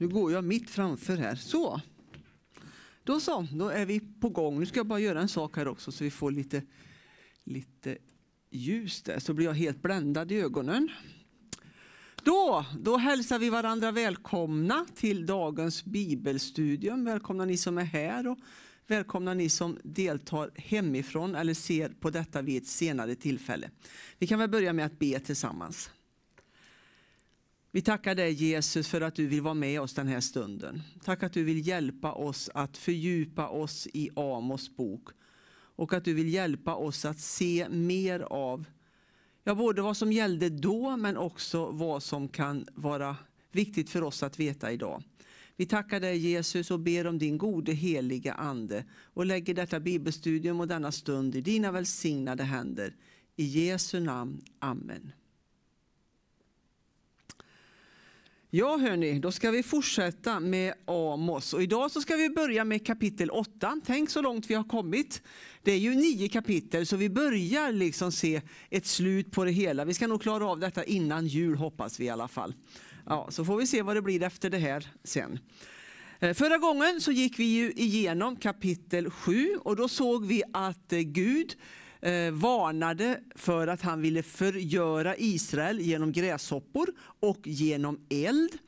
Nu går jag mitt framför här. Så. Då så, då är vi på gång. Nu ska jag bara göra en sak här också så vi får lite, lite ljus där. Så blir jag helt bländad i ögonen. Då, då hälsar vi varandra välkomna till dagens bibelstudium. Välkomna ni som är här och välkomna ni som deltar hemifrån eller ser på detta vid ett senare tillfälle. Vi kan väl börja med att be tillsammans. Vi tackar dig Jesus för att du vill vara med oss den här stunden. Tack att du vill hjälpa oss att fördjupa oss i Amos bok. Och att du vill hjälpa oss att se mer av ja, både vad som gällde då men också vad som kan vara viktigt för oss att veta idag. Vi tackar dig Jesus och ber om din gode heliga Ande och lägger detta bibelstudium och denna stund i dina välsignade händer. I Jesu namn. Amen. Ja hörni, då ska vi fortsätta med Amos och idag så ska vi börja med kapitel 8. Tänk så långt vi har kommit. Det är ju nio kapitel så vi börjar liksom se ett slut på det hela. Vi ska nog klara av detta innan jul hoppas vi i alla fall. Ja, så får vi se vad det blir efter det här sen. Eh, förra gången så gick vi ju igenom kapitel 7 och då såg vi att eh, Gud eh, varnade för att han ville förgöra Israel genom gräshoppor och genom eld.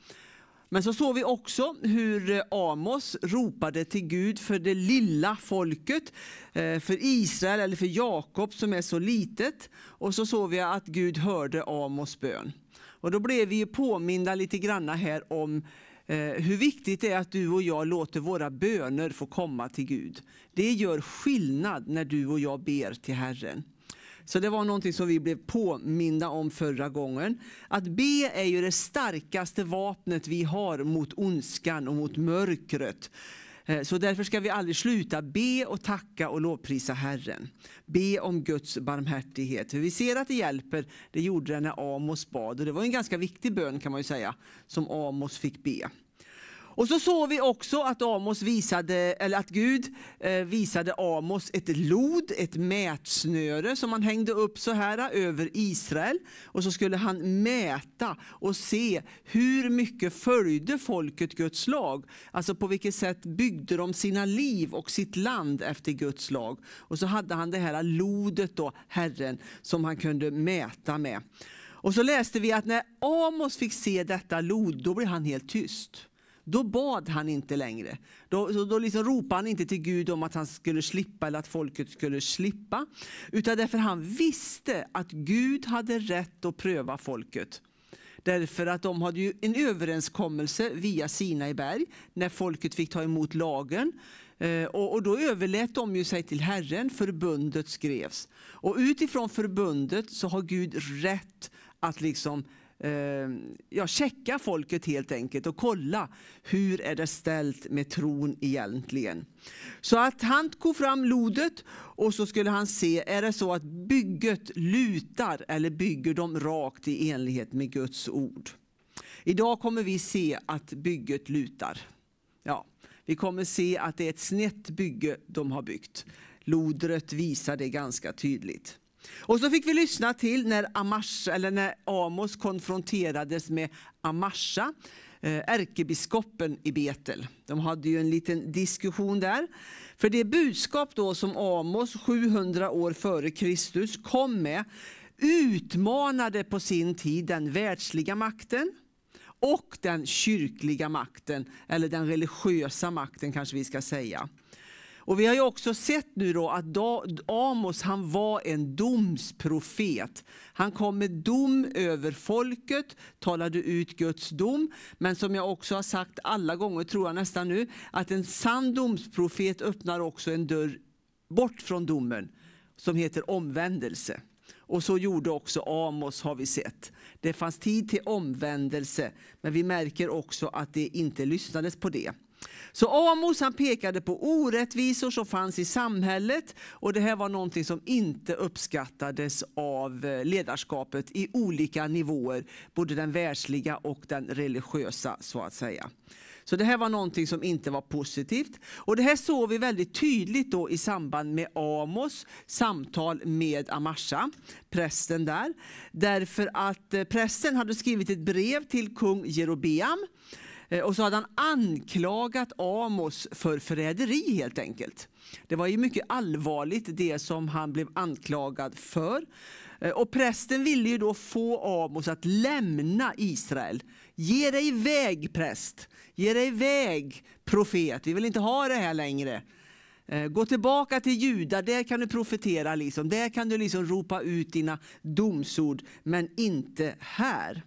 Men så såg vi också hur eh, Amos ropade till Gud för det lilla folket, eh, för Israel eller för Jakob som är så litet. Och så såg vi att Gud hörde Amos bön. Och då blev vi påminda lite grann här om Eh, hur viktigt det är att du och jag låter våra böner få komma till Gud. Det gör skillnad när du och jag ber till Herren. Så det var någonting som vi blev påminda om förra gången. Att be är ju det starkaste vapnet vi har mot ondskan och mot mörkret. Eh, så därför ska vi aldrig sluta be och tacka och lovprisa Herren. Be om Guds barmhärtighet. För vi ser att det hjälper. Det gjorde det när Amos bad och det var en ganska viktig bön kan man ju säga som Amos fick be. Och så såg vi också att, Amos visade, eller att Gud eh, visade Amos ett lod, ett mätsnöre som han hängde upp så här över Israel. Och så skulle han mäta och se hur mycket följde folket Guds lag. Alltså på vilket sätt byggde de sina liv och sitt land efter Guds lag. Och så hade han det här lodet, då, Herren, som han kunde mäta med. Och så läste vi att när Amos fick se detta lod, då blev han helt tyst. Då bad han inte längre. Då, då liksom ropade han inte till Gud om att han skulle slippa eller att folket skulle slippa. Utan därför han visste att Gud hade rätt att pröva folket. Därför att de hade en överenskommelse via Sinai berg när folket fick ta emot lagen. Eh, och, då överlät de ju sig till Herren, förbundet skrevs. Och utifrån förbundet så har Gud rätt att liksom Ehm, ja, checka folket helt enkelt och kolla hur är det ställt med tron egentligen. Så att han tog fram lodet och så skulle han se, är det så att bygget lutar eller bygger de rakt i enlighet med Guds ord? Idag kommer vi se att bygget lutar. Ja, vi kommer se att det är ett snett bygge de har byggt. Lodret visar det ganska tydligt. Och så fick vi lyssna till när, Amars, eller när Amos konfronterades med Amasha, eh, ärkebiskopen i Betel. De hade ju en liten diskussion där. För det budskap då som Amos 700 år före Kristus kom med utmanade på sin tid den världsliga makten och den kyrkliga makten, eller den religiösa makten kanske vi ska säga. Och vi har ju också sett nu då att Amos han var en domsprofet. Han kom med dom över folket, talade ut Guds dom. Men som jag också har sagt alla gånger, tror jag nästan nu, att en sann domsprofet öppnar också en dörr bort från domen som heter omvändelse. Och så gjorde också Amos har vi sett. Det fanns tid till omvändelse, men vi märker också att det inte lyssnades på det. Så Amos han pekade på orättvisor som fanns i samhället och det här var någonting som inte uppskattades av eh, ledarskapet i olika nivåer, både den världsliga och den religiösa så att säga. Så det här var någonting som inte var positivt. Och det här såg vi väldigt tydligt då i samband med Amos samtal med Amasha, prästen där. Därför att eh, prästen hade skrivit ett brev till kung Jerobeam Eh, och så hade han anklagat Amos för förräderi helt enkelt. Det var ju mycket allvarligt det som han blev anklagad för. Eh, och prästen ville ju då få Amos att lämna Israel. Ge dig iväg präst, ge dig iväg profet, vi vill inte ha det här längre. Eh, gå tillbaka till Juda, där kan du profetera, liksom. där kan du liksom ropa ut dina domsord, men inte här.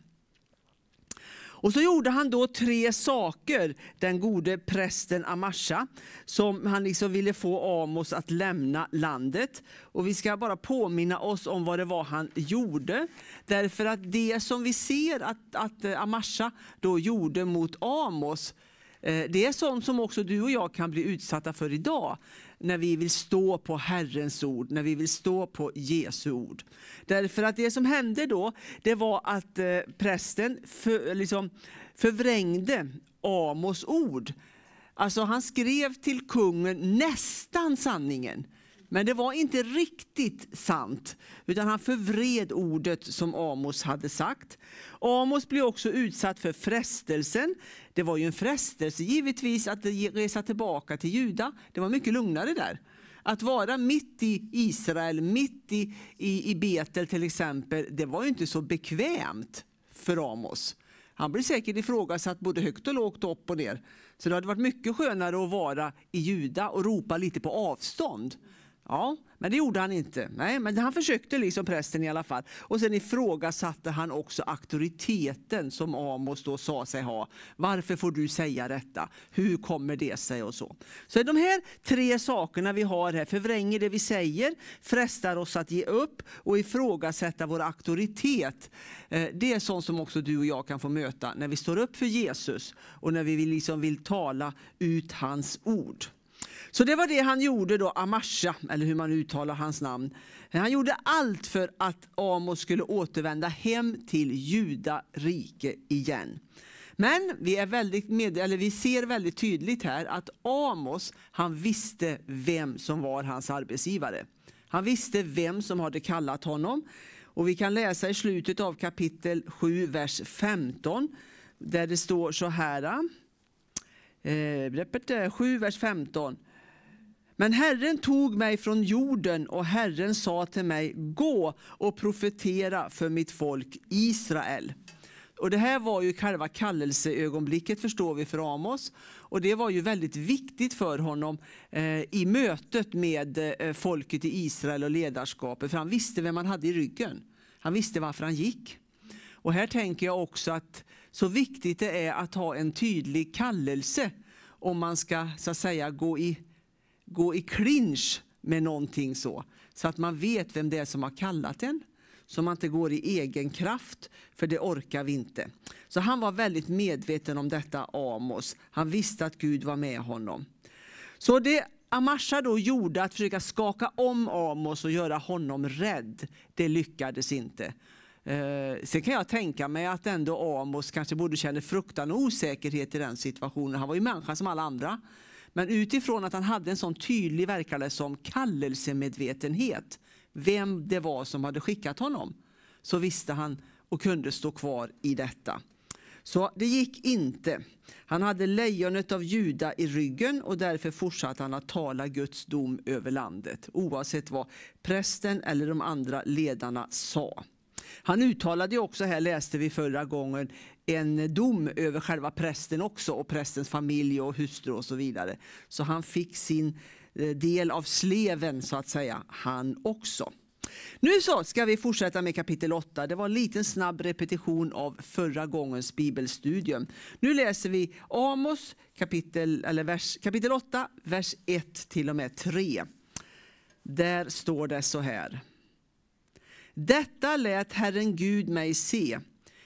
Och så gjorde han då tre saker, den gode prästen Amasha, som han liksom ville få Amos att lämna landet. Och vi ska bara påminna oss om vad det var han gjorde. Därför att det som vi ser att, att Amasha då gjorde mot Amos, Eh, det är sånt som också du och jag kan bli utsatta för idag när vi vill stå på Herrens ord, när vi vill stå på Jesu ord. Därför att det som hände då, det var att eh, prästen för, liksom, förvrängde Amos ord. Alltså han skrev till kungen nästan sanningen. Men det var inte riktigt sant, utan han förvred ordet som Amos hade sagt. Amos blev också utsatt för frestelsen. Det var ju en frestelse givetvis att resa tillbaka till Juda. Det var mycket lugnare där. Att vara mitt i Israel, mitt i, i, i Betel till exempel, det var ju inte så bekvämt för Amos. Han blir säkert ifrågasatt både högt och lågt och upp och ner. Så det hade varit mycket skönare att vara i Juda och ropa lite på avstånd. Ja, men det gjorde han inte. Nej, men han försökte liksom prästen i alla fall. Och sen ifrågasatte han också auktoriteten som Amos då sa sig ha. Varför får du säga detta? Hur kommer det sig? och Så Så de här tre sakerna vi har här, förvränger det vi säger, frestar oss att ge upp och ifrågasätta vår auktoritet. Eh, det är sånt som också du och jag kan få möta när vi står upp för Jesus och när vi liksom vill tala ut hans ord. Så det var det han gjorde då, Amasha, eller hur man uttalar hans namn. Han gjorde allt för att Amos skulle återvända hem till Juda rike igen. Men vi, är väldigt med, eller vi ser väldigt tydligt här att Amos, han visste vem som var hans arbetsgivare. Han visste vem som hade kallat honom. Och vi kan läsa i slutet av kapitel 7, vers 15, där det står så här. 7, eh, vers 15. Men Herren tog mig från jorden och Herren sa till mig, gå och profetera för mitt folk Israel. Och Det här var ju själva kallelseögonblicket förstår vi för Amos. Och Det var ju väldigt viktigt för honom eh, i mötet med eh, folket i Israel och ledarskapet. För han visste vem han hade i ryggen. Han visste varför han gick. Och Här tänker jag också att så viktigt det är att ha en tydlig kallelse om man ska så att säga gå i gå i clinch med någonting så. Så att man vet vem det är som har kallat en. Så man inte går i egen kraft, för det orkar vi inte. Så han var väldigt medveten om detta Amos. Han visste att Gud var med honom. Så det Amasha då gjorde, att försöka skaka om Amos och göra honom rädd, det lyckades inte. Eh, sen kan jag tänka mig att ändå Amos kanske både kände fruktan och osäkerhet i den situationen. Han var ju människa som alla andra. Men utifrån att han hade en sån tydlig, verkar som, kallelsemedvetenhet. Vem det var som hade skickat honom. Så visste han och kunde stå kvar i detta. Så det gick inte. Han hade lejonet av Juda i ryggen och därför fortsatte han att tala Guds dom över landet oavsett vad prästen eller de andra ledarna sa. Han uttalade också, här läste vi förra gången, en dom över själva prästen också och prästens familj och hustru och så vidare. Så han fick sin eh, del av sleven så att säga, han också. Nu så ska vi fortsätta med kapitel 8. Det var en liten snabb repetition av förra gångens bibelstudium. Nu läser vi Amos kapitel, eller vers, kapitel 8, vers 1 till och med 3. Där står det så här. Detta lät Herren Gud mig se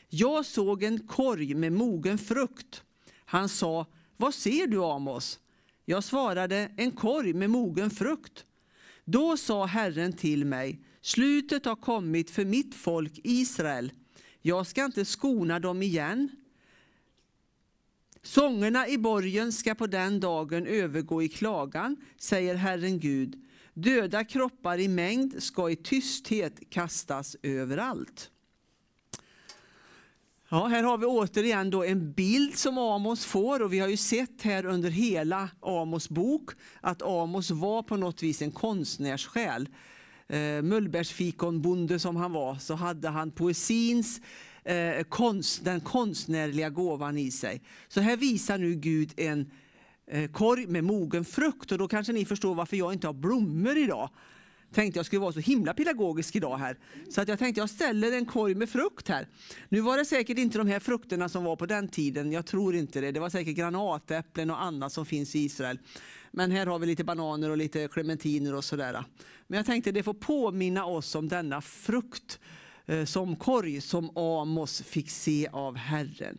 jag såg en korg med mogen frukt. Han sa, vad ser du Amos? Jag svarade, en korg med mogen frukt. Då sa Herren till mig, slutet har kommit för mitt folk Israel. Jag ska inte skona dem igen. Sångerna i borgen ska på den dagen övergå i klagan, säger Herren Gud. Döda kroppar i mängd ska i tysthet kastas överallt. Ja, här har vi återigen då en bild som Amos får och vi har ju sett här under hela Amos bok att Amos var på något vis en konstnärssjäl. Eh, mullbärsfikonbonde som han var så hade han poesins eh, konst, den konstnärliga gåvan i sig. Så här visar nu Gud en eh, korg med mogen frukt och då kanske ni förstår varför jag inte har blommor idag tänkte jag skulle vara så himla pedagogisk idag här. Så att jag tänkte jag ställer en korg med frukt här. Nu var det säkert inte de här frukterna som var på den tiden. Jag tror inte det. Det var säkert granatäpplen och annat som finns i Israel. Men här har vi lite bananer och lite clementiner och sådär. Men jag tänkte det får påminna oss om denna frukt eh, som korg som Amos fick se av Herren.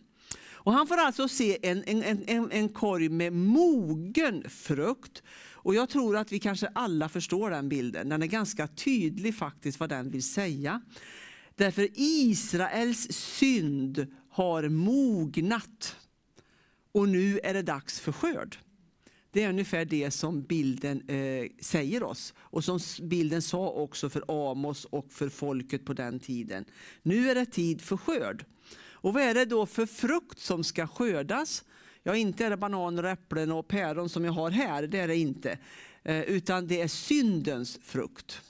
Och han får alltså se en, en, en, en korg med mogen frukt. Och jag tror att vi kanske alla förstår den bilden. Den är ganska tydlig faktiskt vad den vill säga. Därför Israels synd har mognat och nu är det dags för skörd. Det är ungefär det som bilden eh, säger oss och som bilden sa också för Amos och för folket på den tiden. Nu är det tid för skörd. Och vad är det då för frukt som ska skördas? Ja, inte är det bananer, äpplen och päron som jag har här, det är det inte. Eh, utan det är syndens frukt.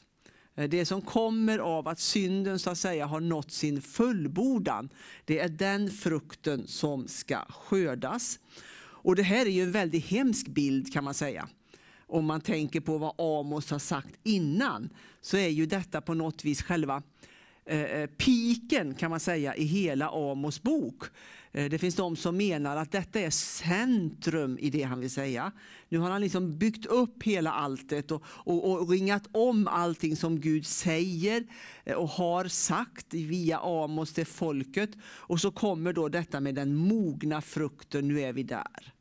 Eh, det som kommer av att synden så att säga har nått sin fullbordan, det är den frukten som ska skördas. Och det här är ju en väldigt hemsk bild kan man säga. Om man tänker på vad Amos har sagt innan, så är ju detta på något vis själva Eh, eh, piken kan man säga i hela Amos bok. Eh, det finns de som menar att detta är centrum i det han vill säga. Nu har han liksom byggt upp hela alltet och, och, och ringat om allting som Gud säger eh, och har sagt via Amos till folket. Och så kommer då detta med den mogna frukten, nu är vi där.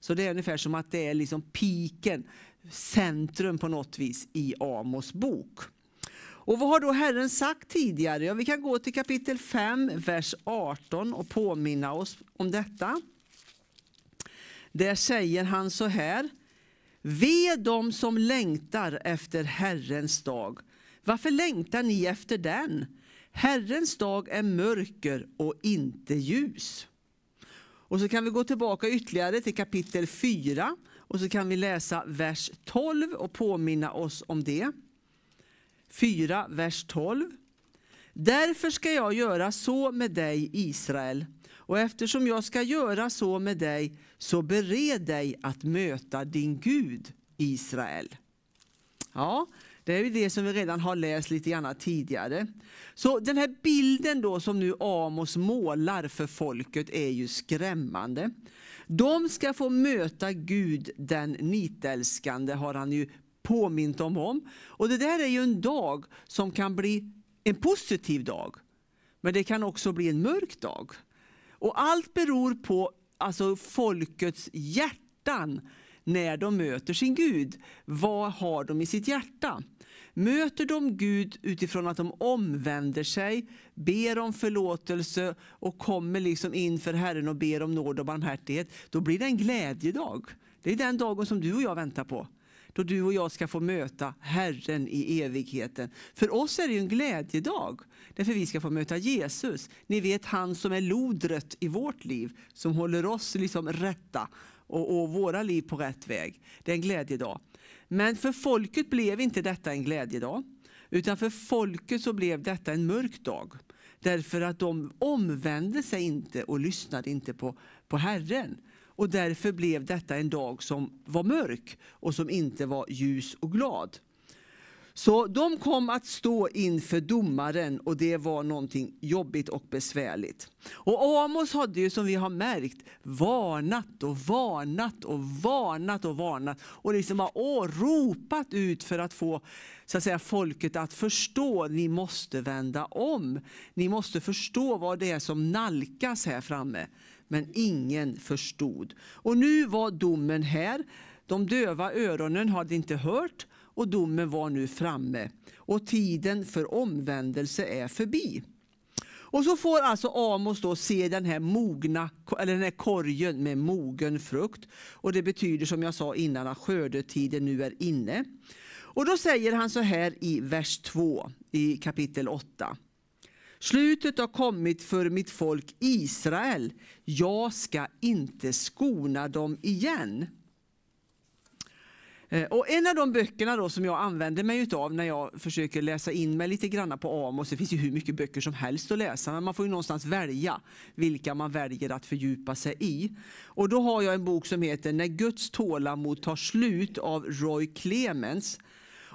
Så det är ungefär som att det är liksom piken, centrum på något vis i Amos bok. Och vad har då Herren sagt tidigare? Ja, vi kan gå till kapitel 5, vers 18 och påminna oss om detta. Där säger han så här. Ve dem som längtar efter Herrens dag. Varför längtar ni efter den? Herrens dag är mörker och inte ljus. Och så kan vi gå tillbaka ytterligare till kapitel 4 och så kan vi läsa vers 12 och påminna oss om det. 4, vers 12. Därför ska jag göra så med dig, Israel, och eftersom jag ska göra så med dig, så bered dig att möta din Gud, Israel. Ja, det är ju det som vi redan har läst lite grann tidigare. Så den här bilden då som nu Amos målar för folket är ju skrämmande. De ska få möta Gud den nitälskande, har han ju påmint dem om. Och det där är ju en dag som kan bli en positiv dag. Men det kan också bli en mörk dag. Och allt beror på alltså, folkets hjärtan när de möter sin Gud. Vad har de i sitt hjärta? Möter de Gud utifrån att de omvänder sig, ber om förlåtelse och kommer liksom inför Herren och ber om nåd och barmhärtighet, då blir det en glädjedag. Det är den dagen som du och jag väntar på då du och jag ska få möta Herren i evigheten. För oss är det en glädjedag, därför vi ska få möta Jesus. Ni vet han som är lodret i vårt liv, som håller oss liksom rätta och, och våra liv på rätt väg. Det är en glädjedag. Men för folket blev inte detta en glädjedag, utan för folket så blev detta en mörk dag. Därför att de omvände sig inte och lyssnade inte på, på Herren. Och därför blev detta en dag som var mörk och som inte var ljus och glad. Så de kom att stå inför domaren och det var någonting jobbigt och besvärligt. Och Amos hade ju som vi har märkt varnat och varnat och varnat och varnat och liksom har ropat ut för att få så att säga, folket att förstå. Ni måste vända om. Ni måste förstå vad det är som nalkas här framme men ingen förstod. Och nu var domen här. De döva öronen hade inte hört och domen var nu framme. Och tiden för omvändelse är förbi. Och så får alltså Amos då se den här, mogna, eller den här korgen med mogen frukt. Och det betyder som jag sa innan att skördetiden nu är inne. Och då säger han så här i vers 2 i kapitel 8. Slutet har kommit för mitt folk Israel. Jag ska inte skona dem igen. Eh, och en av de böckerna då som jag använder mig av när jag försöker läsa in mig lite grann på Amos, det finns ju hur mycket böcker som helst att läsa, men man får ju någonstans välja vilka man väljer att fördjupa sig i. Och då har jag en bok som heter När Guds tålamod tar slut av Roy Clemens.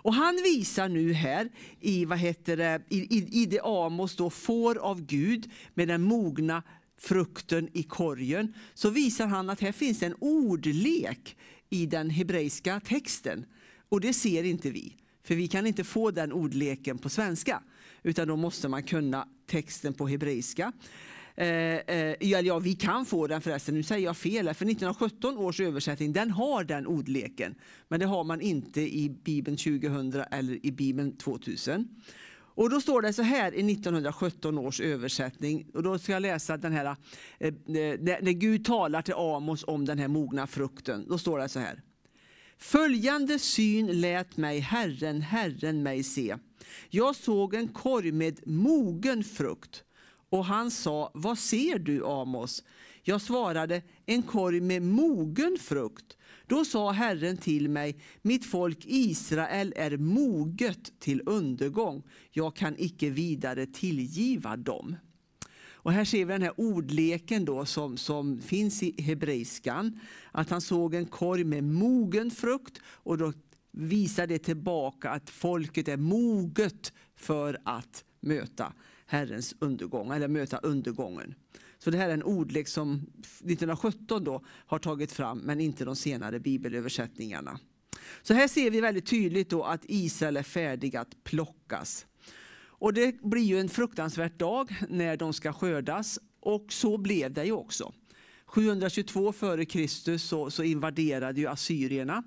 Och han visar nu här i, vad heter det, i, i, i det Amos då får av Gud med den mogna frukten i korgen, så visar han att här finns en ordlek i den hebreiska texten. Och det ser inte vi, för vi kan inte få den ordleken på svenska, utan då måste man kunna texten på hebreiska. Eh, eh, ja, vi kan få den förresten, nu säger jag fel för 1917 års översättning den har den ordleken. Men det har man inte i Bibeln 2000 eller i Bibeln 2000. Och då står det så här i 1917 års översättning, och då ska jag läsa den här, eh, eh när Gud talar till Amos om den här mogna frukten. Då står det så här. Följande syn lät mig Herren, Herren mig se. Jag såg en korg med mogen frukt och han sa, vad ser du Amos? Jag svarade, en korg med mogen frukt. Då sa Herren till mig, mitt folk Israel är moget till undergång. Jag kan icke vidare tillgiva dem. Och här ser vi den här ordleken då som, som finns i hebreiskan. Att han såg en korg med mogen frukt och då visar det tillbaka att folket är moget för att möta Herrens undergång, eller möta undergången. Så det här är en ordlek som 1917 då har tagit fram, men inte de senare bibelöversättningarna. Så här ser vi väldigt tydligt då att Israel är färdig att plockas. Och det blir ju en fruktansvärd dag när de ska skördas och så blev det ju också. 722 före Kristus så, så invaderade ju assyrierna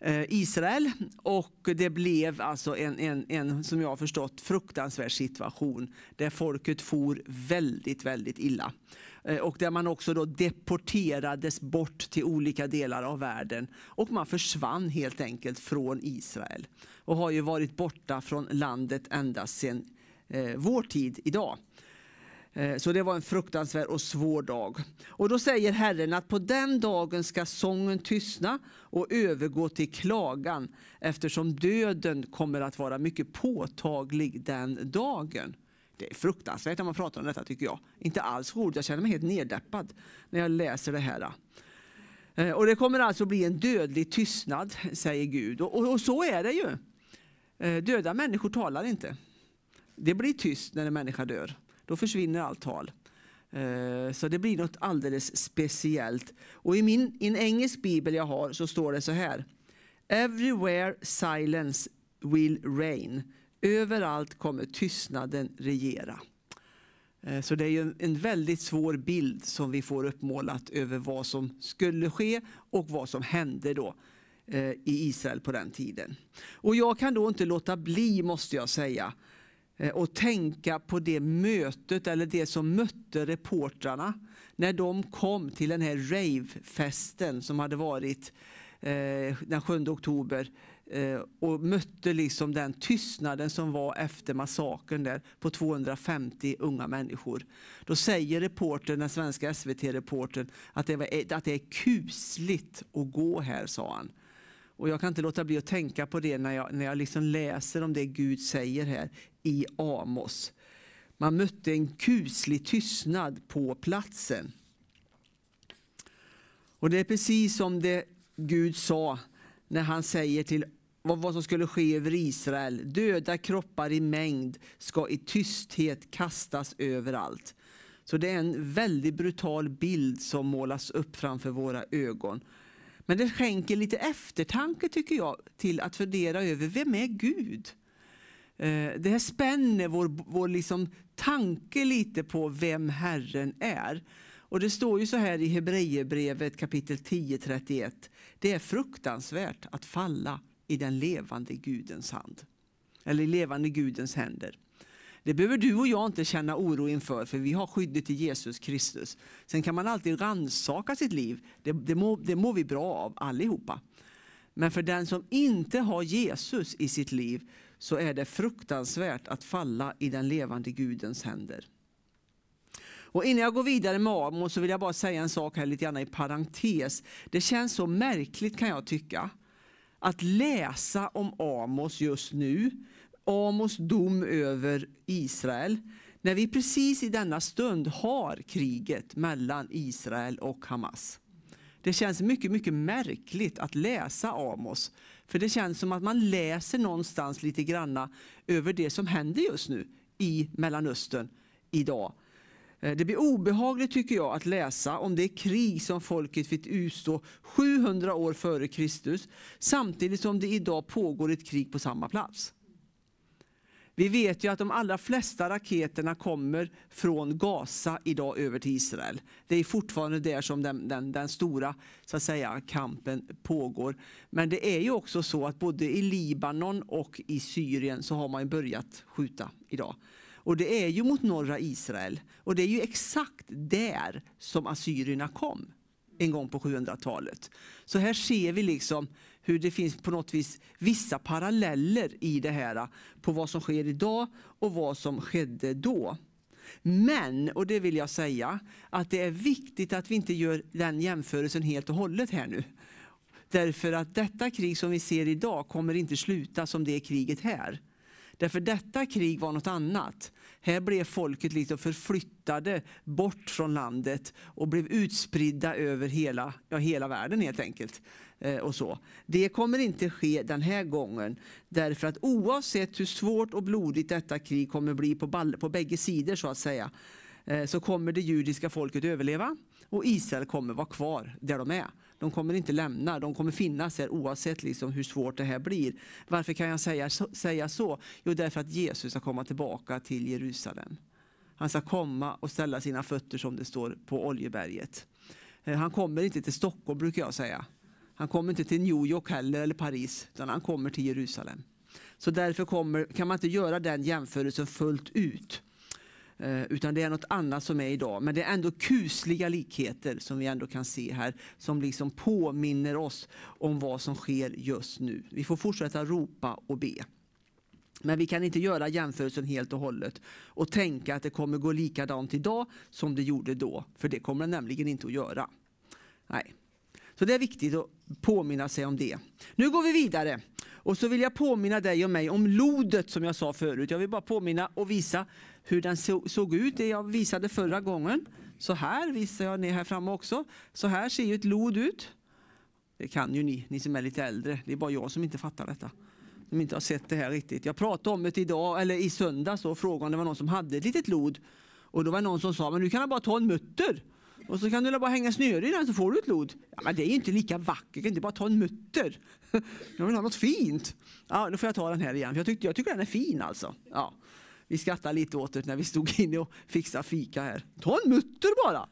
Eh, Israel och det blev alltså en, en, en, som jag har förstått, fruktansvärd situation där folket for väldigt, väldigt illa. Eh, och där man också då deporterades bort till olika delar av världen och man försvann helt enkelt från Israel och har ju varit borta från landet ända sedan eh, vår tid idag. Eh, så det var en fruktansvärd och svår dag. Och då säger Herren att på den dagen ska sången tystna och övergå till klagan eftersom döden kommer att vara mycket påtaglig den dagen. Det är fruktansvärt när man pratar om detta tycker jag. Inte alls roligt, jag känner mig helt neddeppad när jag läser det här. Eh, och det kommer alltså bli en dödlig tystnad, säger Gud. Och, och, och så är det ju. Eh, döda människor talar inte. Det blir tyst när en människa dör. Då försvinner allt tal. Eh, så det blir något alldeles speciellt. Och i, min, i en engelsk bibel jag har så står det så här. Everywhere silence will reign. Överallt kommer tystnaden regera. Eh, så det är ju en väldigt svår bild som vi får uppmålat över vad som skulle ske och vad som hände då eh, i Israel på den tiden. Och jag kan då inte låta bli, måste jag säga, Eh, och tänka på det mötet eller det som mötte reportrarna när de kom till den här ravefesten som hade varit eh, den 7 oktober eh, och mötte liksom den tystnaden som var efter massakern där på 250 unga människor. Då säger reportern, den svenska SVT-reportern att, att det är kusligt att gå här, sa han. Och Jag kan inte låta bli att tänka på det när jag, när jag liksom läser om det Gud säger här i Amos. Man mötte en kuslig tystnad på platsen. Och Det är precis som det Gud sa när han säger till vad, som skulle ske över Israel. Döda kroppar i mängd ska i tysthet kastas överallt. Så det är en väldigt brutal bild som målas upp framför våra ögon. Men det skänker lite eftertanke tycker jag till att fundera över vem är Gud? Eh, det här spänner vår, vår liksom tanke lite på vem Herren är. Och Det står ju så här i Hebreerbrevet kapitel 10.31. Det är fruktansvärt att falla i den levande Gudens hand. Eller i levande Gudens händer. Det behöver du och jag inte känna oro inför, för vi har skyddet i Jesus Kristus. Sen kan man alltid ransaka sitt liv. Det, det, må, det mår vi bra av allihopa. Men för den som inte har Jesus i sitt liv så är det fruktansvärt att falla i den levande Gudens händer. Och innan jag går vidare med Amos så vill jag bara säga en sak här lite grann i parentes. Det känns så märkligt kan jag tycka. Att läsa om Amos just nu Amos dom över Israel. När vi precis i denna stund har kriget mellan Israel och Hamas. Det känns mycket, mycket märkligt att läsa Amos. För det känns som att man läser någonstans lite granna över det som händer just nu i Mellanöstern idag. Eh, det blir obehagligt tycker jag att läsa om det krig som folket fick utstå 700 år före Kristus samtidigt som det idag pågår ett krig på samma plats. Vi vet ju att de allra flesta raketerna kommer från Gaza idag över till Israel. Det är fortfarande där som den, den, den stora så att säga, kampen pågår. Men det är ju också så att både i Libanon och i Syrien så har man börjat skjuta idag. Och det är ju mot norra Israel. Och det är ju exakt där som assyrierna kom en gång på 700-talet. Så här ser vi liksom hur det finns på något vis vissa paralleller i det här eh, på vad som sker idag och vad som skedde då. Men, och det vill jag säga, att det är viktigt att vi inte gör den jämförelsen helt och hållet här nu. Därför att detta krig som vi ser idag kommer inte sluta som det kriget här. Därför detta krig var något annat. Här blev folket liksom förflyttade bort från landet och blev utspridda över hela, ja, hela världen helt enkelt. Eh, och så. Det kommer inte ske den här gången. Därför att oavsett hur svårt och blodigt detta krig kommer bli på, ball, på bägge sidor så att säga eh, så kommer det judiska folket överleva och Israel kommer vara kvar där de är de kommer inte lämna, de kommer finnas där oavsett liksom hur svårt det här blir. Varför kan jag säga så, säga så? Jo, därför att Jesus ska komma tillbaka till Jerusalem. Han ska komma och ställa sina fötter som det står på Oljeberget. Eh, han kommer inte till Stockholm brukar jag säga. Han kommer inte till New York heller eller Paris, utan han kommer till Jerusalem. Så därför kommer, kan man inte göra den jämförelsen fullt ut. Eh, utan det är något annat som är idag. Men det är ändå kusliga likheter som vi ändå kan se här som liksom påminner oss om vad som sker just nu. Vi får fortsätta ropa och be. Men vi kan inte göra jämförelsen helt och hållet och tänka att det kommer gå likadant idag som det gjorde då. För det kommer det nämligen inte att göra. Nej. Så det är viktigt att påminna sig om det. Nu går vi vidare och så vill jag påminna dig och mig om lodet som jag sa förut. Jag vill bara påminna och visa hur den såg ut, det jag visade förra gången. Så här visar jag ner här framme också. Så här ser ju ett lod ut. Det kan ju ni, ni som är lite äldre. Det är bara jag som inte fattar detta. Som inte har sett det här riktigt. Jag pratade om det idag, eller i söndags och frågade om det var någon som hade ett litet lod. Och då var det någon som sa, men du kan bara ta en mutter. Och så kan du bara hänga snöre i den så får du ett lod. Ja, men det är ju inte lika vackert, jag kan inte bara ta en mutter. Jag vill ha något fint. Ja, då får jag ta den här igen, för jag, tyckte, jag tycker den är fin alltså. Ja. Vi skrattade lite åt det när vi stod inne och fixade fika här. Ta en mutter bara!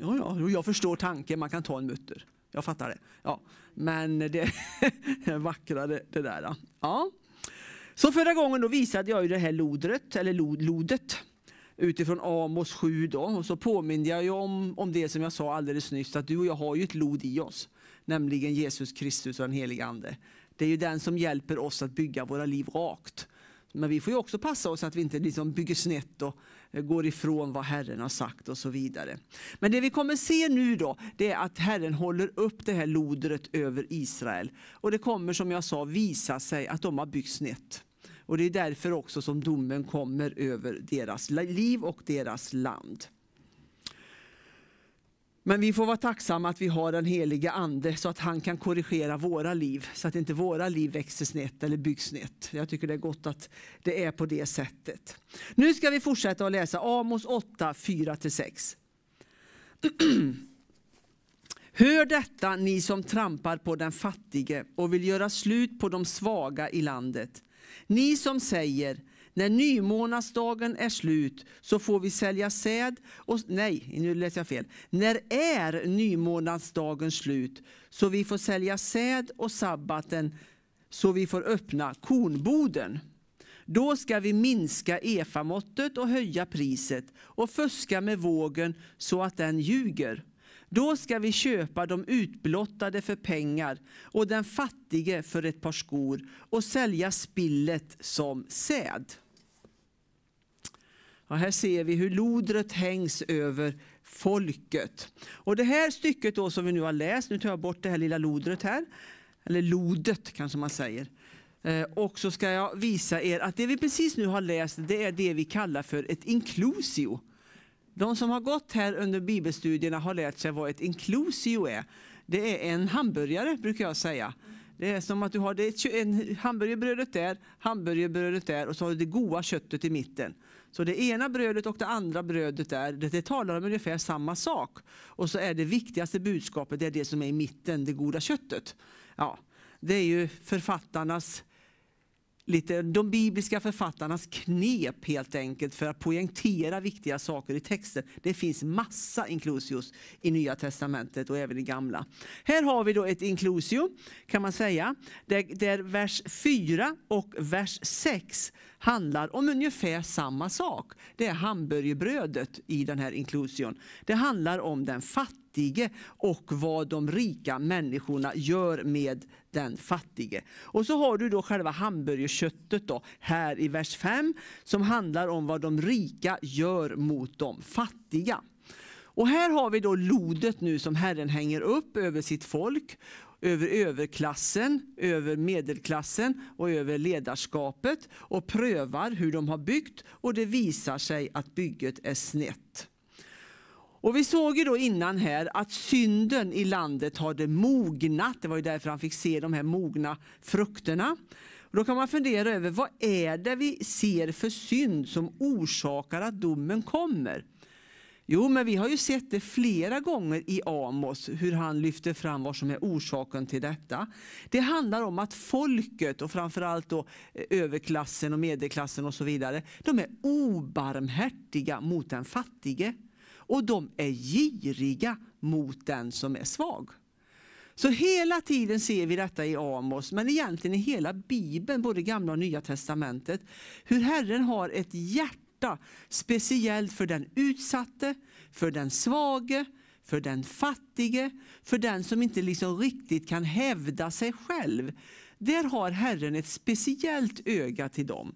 Ja, ja, jag förstår tanken, man kan ta en mutter. Jag fattar det. Ja. Men det är vackrare det där. Ja. Så förra gången då visade jag ju det här lodret, eller lodet utifrån Amos 7 då. Och så påminner jag ju om, om det som jag sa alldeles nyss, att du och jag har ju ett lod i oss. Nämligen Jesus Kristus och den helige Ande. Det är ju den som hjälper oss att bygga våra liv rakt. Men vi får ju också passa oss att vi inte liksom bygger snett och går ifrån vad Herren har sagt och så vidare. Men det vi kommer se nu då, det är att Herren håller upp det här lodret över Israel. Och det kommer som jag sa visa sig att de har byggt snett. Och det är därför också som domen kommer över deras liv och deras land. Men vi får vara tacksamma att vi har den heliga Ande så att han kan korrigera våra liv så att inte våra liv växer snett eller byggs snett. Jag tycker det är gott att det är på det sättet. Nu ska vi fortsätta att läsa Amos 8, 4-6. Hör detta ni som trampar på den fattige och vill göra slut på de svaga i landet. Ni som säger, när nymånadsdagen är slut så får vi sälja säd och, nej, nu läser jag fel. När är nymånadsdagen slut så vi får sälja säd och sabbaten så vi får öppna kornboden? Då ska vi minska efamåttet och höja priset och fuska med vågen så att den ljuger. Då ska vi köpa de utblottade för pengar och den fattige för ett par skor och sälja spillet som säd. Och här ser vi hur lodret hängs över folket. Och det här stycket då som vi nu har läst, nu tar jag bort det här lilla lodret här, eller lodet kanske man säger. Eh, och så ska jag visa er att det vi precis nu har läst det är det vi kallar för ett inklusio. De som har gått här under bibelstudierna har lärt sig vad ett inclusio är. Det är en hamburgare brukar jag säga. Det är som att du har det, en hamburgerbrödet där, hamburgerbrödet där och så har du det goda köttet i mitten. Så det ena brödet och det andra brödet där, det, det talar om ungefär samma sak. Och så är det viktigaste budskapet det, är det som är i mitten, det goda köttet. Ja, det är ju författarnas lite de bibliska författarnas knep helt enkelt för att poängtera viktiga saker i texten. Det finns massa inklusios i Nya Testamentet och även i Gamla. Här har vi då ett inklusio. kan man säga, där, där vers 4 och vers 6 handlar om ungefär samma sak. Det är hamburgerbrödet i den här inklusion. Det handlar om den fattige fattige och vad de rika människorna gör med den fattige. Och så har du då själva hamburgerköttet då, här i vers 5 som handlar om vad de rika gör mot de fattiga. Och här har vi då lodet nu som Herren hänger upp över sitt folk, över överklassen, över medelklassen och över ledarskapet och prövar hur de har byggt och det visar sig att bygget är snett. Och vi såg ju då innan här att synden i landet hade mognat. Det var ju därför han fick se de här mogna frukterna. Och då kan man fundera över vad är det vi ser för synd som orsakar att domen kommer? Jo, men vi har ju sett det flera gånger i Amos, hur han lyfter fram vad som är orsaken till detta. Det handlar om att folket, och framförallt då eh, överklassen och medelklassen och så vidare, de är obarmhärtiga mot den fattige. Och de är giriga mot den som är svag. Så hela tiden ser vi detta i Amos, men egentligen i hela Bibeln, både Gamla och Nya Testamentet. Hur Herren har ett hjärta speciellt för den utsatte, för den svage, för den fattige, för den som inte liksom riktigt kan hävda sig själv. Där har Herren ett speciellt öga till dem.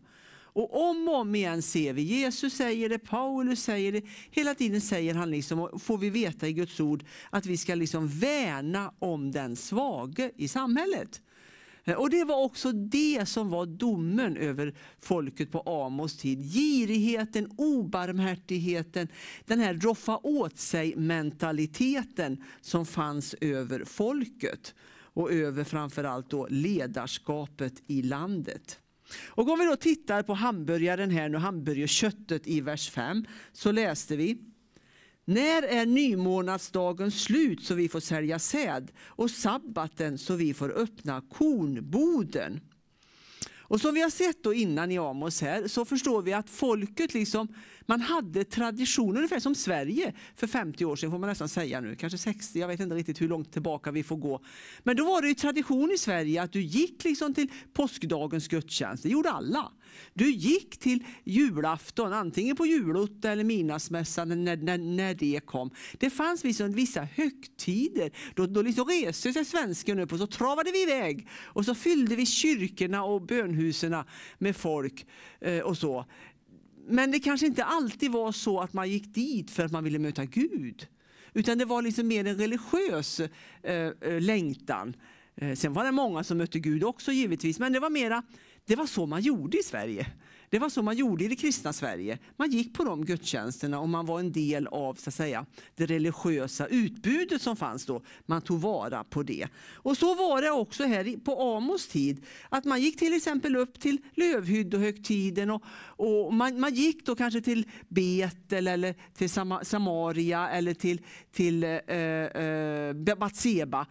Och om och om igen ser vi, Jesus säger det, Paulus säger det, hela tiden säger han liksom, får vi veta i Guds ord, att vi ska liksom värna om den svage i samhället. Och det var också det som var domen över folket på Amos tid. Girigheten, obarmhärtigheten, den här roffa åt sig mentaliteten som fanns över folket. Och över framförallt då ledarskapet i landet. Och om vi då tittar på hamburgaren här nu, hamburgerköttet i vers 5, så läste vi när är nymånadsdagen slut så vi får sälja säd och sabbaten så vi får öppna kornboden? Och som vi har sett då innan i Amos här så förstår vi att folket liksom man hade traditioner, ungefär som Sverige för 50 år sedan får man nästan säga nu, kanske 60, jag vet inte riktigt hur långt tillbaka vi får gå. Men då var det tradition i Sverige att du gick liksom till påskdagens gudstjänst, det gjorde alla. Du gick till julafton, antingen på julotta eller midnattsmässan när, när, när det kom. Det fanns liksom vissa högtider, då, då liksom reste sig svensken upp och så travade vi iväg och så fyllde vi kyrkorna och bönhusen med folk eh, och så. Men det kanske inte alltid var så att man gick dit för att man ville möta Gud. Utan det var liksom mer en religiös eh, eh längtan. Eh, sen var det många som mötte Gud också givetvis, men det var mera, det var så man gjorde i Sverige. Det var så man gjorde i det kristna Sverige. Man gick på de gudstjänsterna och man var en del av så säga, det religiösa utbudet som fanns då. Man tog vara på det. Och så var det också här på Amos tid. Att man gick till exempel upp till Lövhydd och högtiden och, och man, man, gick då kanske till Betel eller till Samaria eller till, till eh, eh, Batseba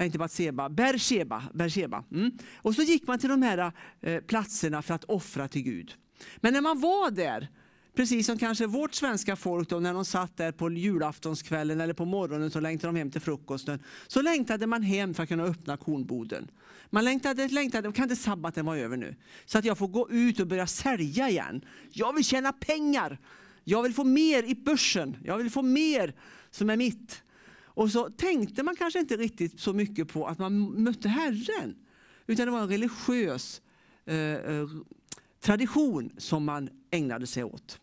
inte Batseba, Bersheba. Bersheba. Mm. Och så gick man till de här eh, platserna för att offra till Gud. Men när man var där, precis som kanske vårt svenska folk då, när de satt där på julaftonskvällen eller på morgonen så längtade de hem till frukosten. Så längtade man hem för att kunna öppna kornboden. Man längtade, längtade, kan inte sabbaten vara över nu? Så att jag får gå ut och börja sälja igen. Jag vill tjäna pengar. Jag vill få mer i börsen. Jag vill få mer som är mitt. Och så tänkte man kanske inte riktigt så mycket på att man mötte Herren. Utan det var en religiös eh, eh tradition som man ägnade sig åt.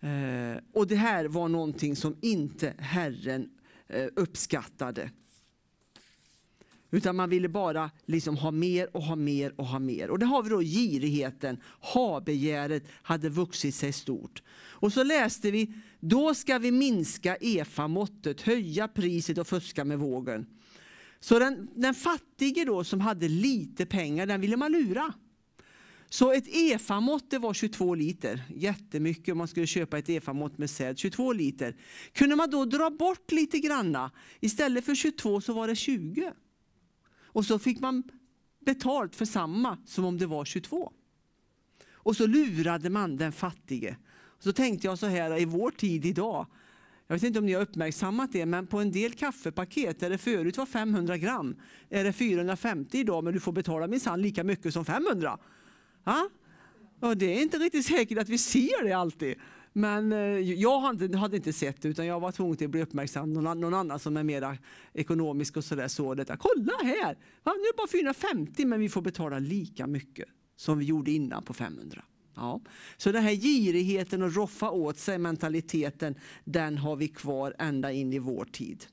Eh, och det här var någonting som inte Herren eh, uppskattade. Utan man ville bara liksom ha mer och ha mer och ha mer. Och där har vi då girigheten, ha-begäret hade vuxit sig stort. Och så läste vi, då ska vi minska EFA-måttet, höja priset och fuska med vågen. Så den, den fattige då som hade lite pengar, den ville man lura. Så ett EFA-mått det var 22 liter. Jättemycket om man skulle köpa ett EFA-mått med säd. 22 liter. Kunde man då dra bort lite granna. Istället för 22 så var det 20. Och så fick man betalt för samma som om det var 22. Och så lurade man den fattige. Så tänkte jag så här i vår tid idag. Jag vet inte om ni har uppmärksammat det, men på en del kaffepaket där det förut var 500 gram är det 450 idag, men du får betala minsann lika mycket som 500. Ha? Och det är inte riktigt säkert att vi ser det alltid. Men eh, jag hade, inte sett det utan jag var tvungen att bli uppmärksam. Någon, annan som är mer ekonomisk och sådär såg detta. Kolla här! Nu är det bara 450 men vi får betala lika mycket som vi gjorde innan på 500. Ja. Så den här girigheten och roffa åt sig mentaliteten, den har vi kvar ända in i vår tid.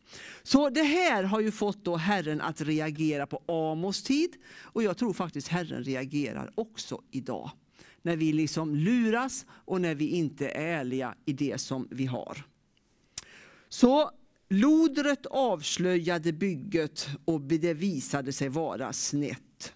Så det här har ju fått då Herren att reagera på Amos tid och jag tror faktiskt Herren reagerar också idag. När vi liksom luras och när vi inte är ärliga i det som vi har. Så lodret avslöjade bygget och det visade sig vara snett.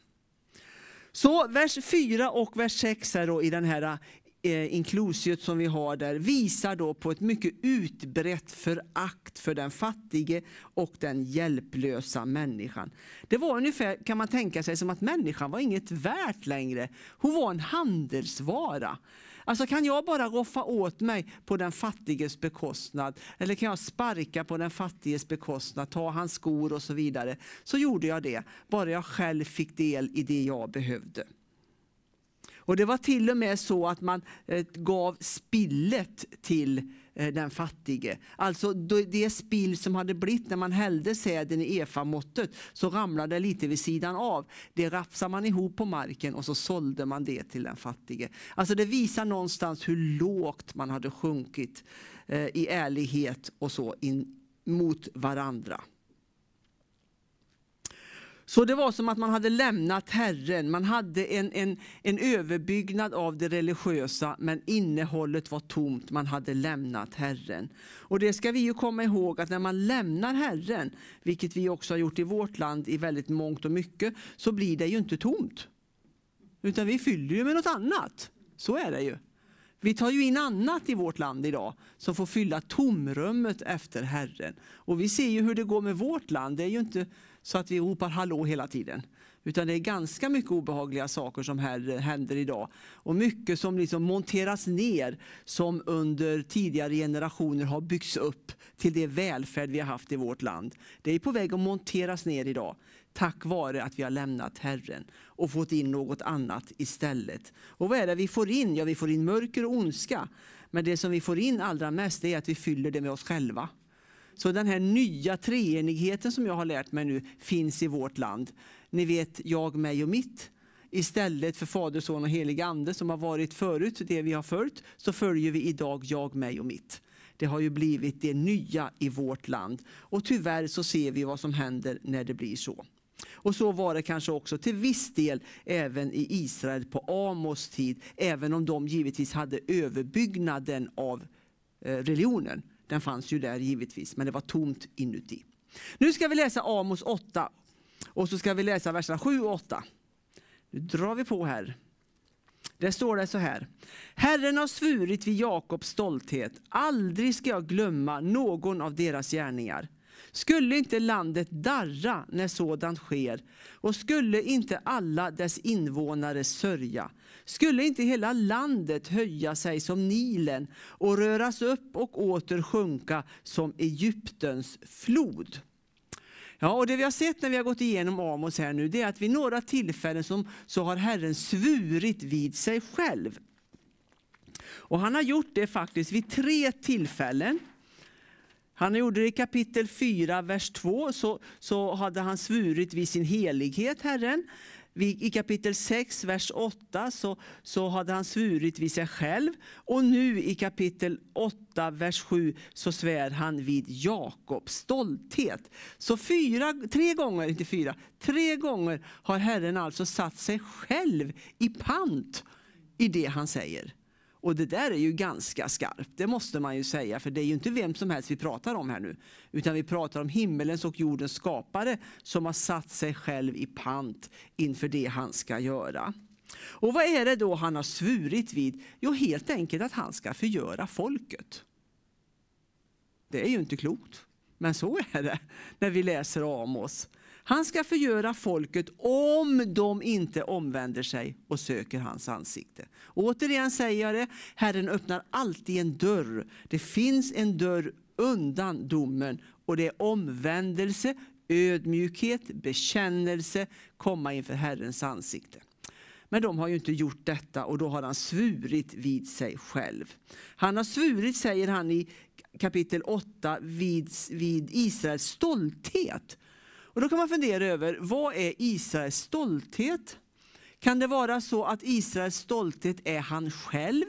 Så vers 4 och vers 6 här då, i den här eh, inklusiet som vi har där visar då på ett mycket utbrett förakt för den fattige och den hjälplösa människan. Det var ungefär, kan man tänka sig, som att människan var inget värt längre. Hon var en handelsvara. Alltså kan jag bara roffa åt mig på den fattiges bekostnad eller kan jag sparka på den fattiges bekostnad, ta hans skor och så vidare. Så gjorde jag det, bara jag själv fick del i det jag behövde. Och Det var till och med så att man eh, gav spillet till Eh, den fattige. Alltså det spill som hade blivit när man hällde säden i EFA-måttet. så ramlade det lite vid sidan av. Det rafsade man ihop på marken och så sålde man det till den fattige. Alltså det visar någonstans hur lågt man hade sjunkit eh, i ärlighet och så in, mot varandra. Så det var som att man hade lämnat Herren, man hade en, en, en överbyggnad av det religiösa men innehållet var tomt, man hade lämnat Herren. Och det ska vi ju komma ihåg att när man lämnar Herren, vilket vi också har gjort i vårt land i väldigt mångt och mycket, så blir det ju inte tomt. Utan vi fyller ju med något annat. Så är det ju. Vi tar ju in annat i vårt land idag som får fylla tomrummet efter Herren. Och vi ser ju hur det går med vårt land. Det är ju inte så att vi ropar hallå hela tiden. Utan det är ganska mycket obehagliga saker som här eh, händer idag. Och mycket som liksom monteras ner som under tidigare generationer har byggts upp till det välfärd vi har haft i vårt land. Det är på väg att monteras ner idag tack vare att vi har lämnat Herren och fått in något annat istället. Och vad är det vi får in? Ja, vi får in mörker och ondska. Men det som vi får in allra mest är att vi fyller det med oss själva. Så den här nya treenigheten som jag har lärt mig nu finns i vårt land. Ni vet, jag, mig och mitt. Istället för Fader, Son och Helig Ande som har varit förut, det vi har följt, så följer vi idag jag, mig och mitt. Det har ju blivit det nya i vårt land. Och tyvärr så ser vi vad som händer när det blir så. Och så var det kanske också till viss del även i Israel på Amos tid, även om de givetvis hade överbyggnaden av eh, religionen. Den fanns ju där givetvis, men det var tomt inuti. Nu ska vi läsa Amos 8 och så ska vi läsa verserna 7 och 8. Nu drar vi på här. Det står det så här. Herren har svurit vid Jakobs stolthet. Aldrig ska jag glömma någon av deras gärningar. Skulle inte landet darra när sådant sker? Och skulle inte alla dess invånare sörja? Skulle inte hela landet höja sig som Nilen och röras upp och åter sjunka som Egyptens flod? Ja, och det vi har sett när vi har gått igenom Amos här nu, det är att vid några tillfällen som, så har Herren svurit vid sig själv. Och han har gjort det faktiskt vid tre tillfällen. Han gjorde det i kapitel 4, vers 2, så, så hade han svurit vid sin helighet, Herren. I kapitel 6, vers 8, så, så hade han svurit vid sig själv. Och nu i kapitel 8, vers 7, så svär han vid Jakobs stolthet. Så fyra, tre gånger, inte fyra, tre gånger har Herren alltså satt sig själv i pant i det han säger. Och det där är ju ganska skarpt, det måste man ju säga. För det är ju inte vem som helst vi pratar om här nu. Utan vi pratar om himmelens och jordens skapare som har satt sig själv i pant inför det han ska göra. Och vad är det då han har svurit vid? Jo, helt enkelt att han ska förgöra folket. Det är ju inte klokt. Men så är det när vi läser Amos. Han ska förgöra folket om de inte omvänder sig och söker hans ansikte. återigen säger jag det, Herren öppnar alltid en dörr. Det finns en dörr undan domen och det är omvändelse, ödmjukhet, bekännelse, komma inför Herrens ansikte. Men de har ju inte gjort detta och då har han svurit vid sig själv. Han har svurit, säger han i kapitel 8, vid, vid Israels stolthet. Och då kan man fundera över, vad är Israels stolthet? Kan det vara så att Israels stolthet är han själv?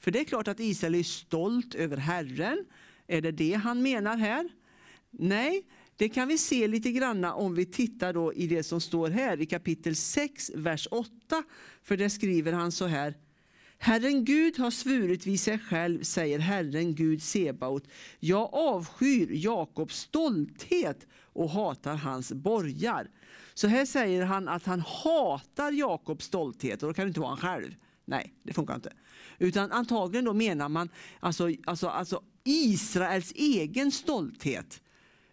För det är klart att Israel är stolt över Herren. Är det det han menar här? Nej, det kan vi se lite granna om vi tittar då i det som står här i kapitel 6, vers 8. För där skriver han så här. Herren Gud har svurit vid sig själv, säger Herren Gud Sebaot. Jag avskyr Jakobs stolthet och hatar hans borgar. Så här säger han att han hatar Jakobs stolthet och då kan det inte vara han själv. Nej, det funkar inte. Utan antagligen då menar man alltså, alltså, alltså Israels egen stolthet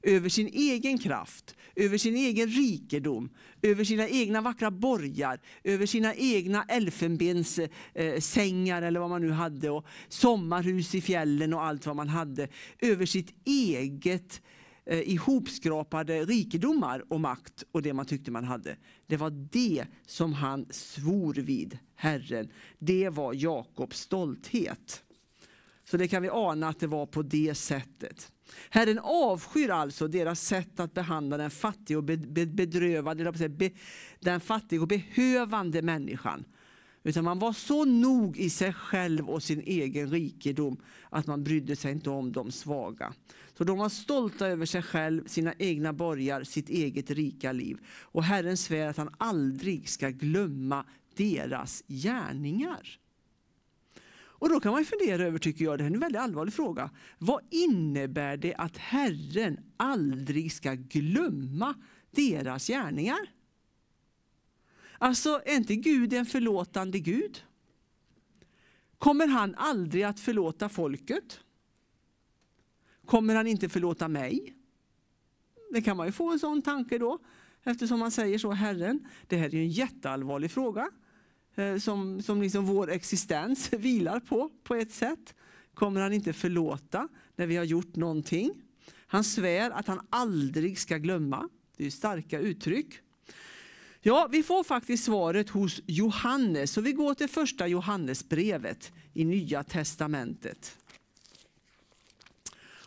över sin egen kraft, över sin egen rikedom, över sina egna vackra borgar, över sina egna elfenbenssängar eh, eller vad man nu hade och sommarhus i fjällen och allt vad man hade. Över sitt eget eh, ihopskrapade rikedomar och makt och det man tyckte man hade. Det var det som han svor vid Herren. Det var Jakobs stolthet. Så det kan vi ana att det var på det sättet. Herren avskyr alltså deras sätt att behandla den fattiga och bedrövade, den fattiga och behövande människan. Utan man var så nog i sig själv och sin egen rikedom att man brydde sig inte om de svaga. Så de var stolta över sig själv, sina egna borgar, sitt eget rika liv. Och Herren svär att han aldrig ska glömma deras gärningar. Och då kan man fundera över, tycker jag, det här är en väldigt allvarlig fråga. Vad innebär det att Herren aldrig ska glömma deras gärningar? Alltså, är inte Gud en förlåtande Gud? Kommer han aldrig att förlåta folket? Kommer han inte förlåta mig? Det kan man ju få en sån tanke då, eftersom man säger så, Herren. Det här är ju en jätteallvarlig fråga eh, som, som liksom vår existens vilar på, på ett sätt. Kommer han inte förlåta när vi har gjort någonting? Han svär att han aldrig ska glömma. Det är starka uttryck. Ja, vi får faktiskt svaret hos Johannes, så vi går till första Johannesbrevet i Nya Testamentet.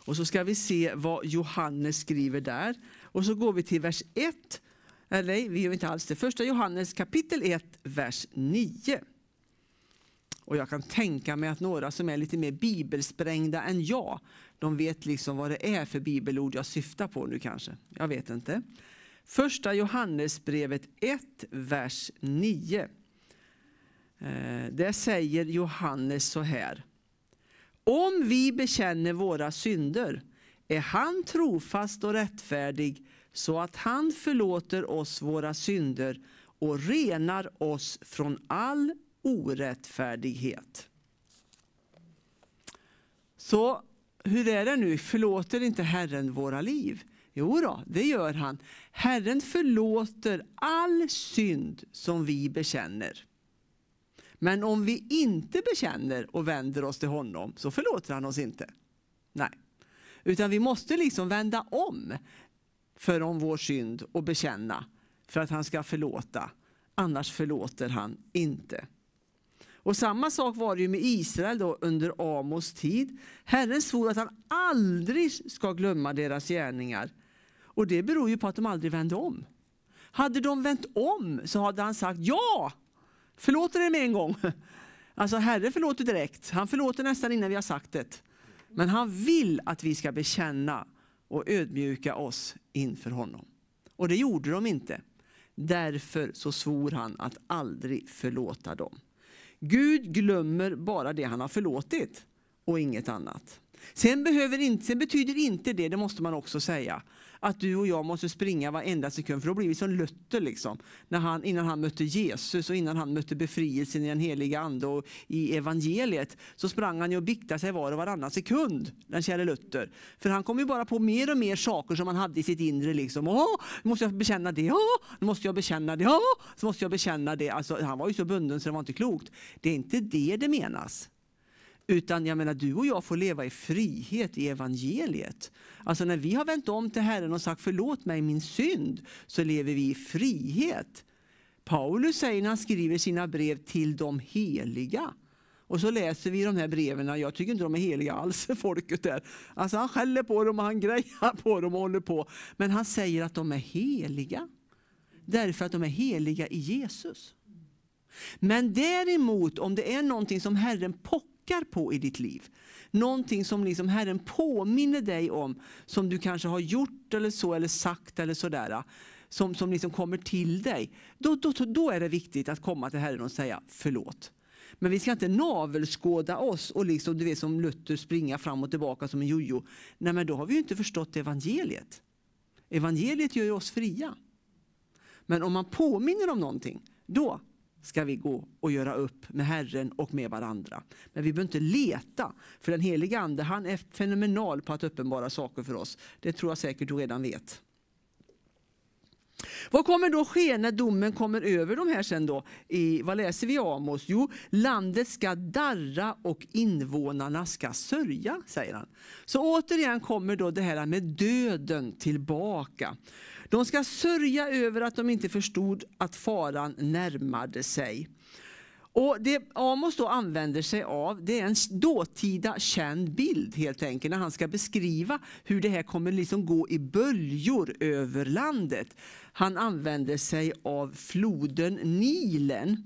Och så ska vi se vad Johannes skriver där. Och så går vi till vers 1. Eh, nej, vi gör inte alls det. Första Johannes kapitel 1, vers 9. Och jag kan tänka mig att några som är lite mer bibelsprängda än jag, de vet liksom vad det är för bibelord jag syftar på nu kanske. Jag vet inte. Första Johannesbrevet 1, vers 9. Eh, där säger Johannes så här. Om vi bekänner våra synder är han trofast och rättfärdig så att han förlåter oss våra synder och renar oss från all orättfärdighet. Så hur är det nu? Förlåter inte Herren våra liv? Jo då, det gör han. Herren förlåter all synd som vi bekänner. Men om vi inte bekänner och vänder oss till honom så förlåter han oss inte. Nej. Utan vi måste liksom vända om för om vår synd och bekänna för att han ska förlåta. Annars förlåter han inte. Och samma sak var det ju med Israel då under Amos tid. Herren svor att han aldrig ska glömma deras gärningar. Och det beror ju på att de aldrig vände om. Hade de vänt om så hade han sagt ja, Förlåter det med en gång. Alltså Herre förlåter direkt. Han förlåter nästan innan vi har sagt det. Men han vill att vi ska bekänna och ödmjuka oss inför honom. Och det gjorde de inte. Därför så svor han att aldrig förlåta dem. Gud glömmer bara det han har förlåtit och inget annat. Sen, behöver inte, sen betyder inte det, det måste man också säga, att du och jag måste springa varenda sekund för då blir vi som Luther liksom. När han, innan han mötte Jesus och innan han mötte befrielsen i den heliga ande och i evangeliet så sprang han ju och biktade sig var och varannan sekund, den käre Luther. För han kom ju bara på mer och mer saker som han hade i sitt inre liksom. Åh, nu måste jag bekänna det, åh, nu måste jag bekänna det, åh, så måste jag bekänna det. Alltså, han var ju så bunden så det var inte klokt. Det är inte det det menas. Utan jag menar, du och jag får leva i frihet i evangeliet. Alltså när vi har vänt om till Herren och sagt förlåt mig min synd, så lever vi i frihet. Paulus säger när han skriver sina brev till de heliga. Och så läser vi de här breven, jag tycker inte de är heliga alls, folket där. Alltså han skäller på dem och han grejar på dem och håller på. Men han säger att de är heliga. Därför att de är heliga i Jesus. Men däremot om det är någonting som Herren pockar pockar på i ditt liv. Någonting som liksom Herren påminner dig om, som du kanske har gjort eller så eller sagt eller sådär. Som, som liksom kommer till dig. Då, då, då är det viktigt att komma till Herren och säga förlåt. Men vi ska inte navelskåda oss och liksom, du vet, som Luther springa fram och tillbaka som en jojo. Nej, men då har vi ju inte förstått evangeliet. Evangeliet gör ju oss fria. Men om man påminner om någonting, då ska vi gå och göra upp med Herren och med varandra. Men vi behöver inte leta, för den helige Ande han är fenomenal på att uppenbara saker för oss. Det tror jag säkert du redan vet. Vad kommer då ske när domen kommer över de här sen då? I, vad läser vi i Amos? Jo, landet ska darra och invånarna ska sörja, säger han. Så återigen kommer då det här med döden tillbaka. De ska sörja över att de inte förstod att faran närmade sig. Och Det Amos då använder sig av det är en dåtida känd bild helt enkelt när han ska beskriva hur det här kommer liksom gå i böljor över landet. Han använder sig av floden Nilen.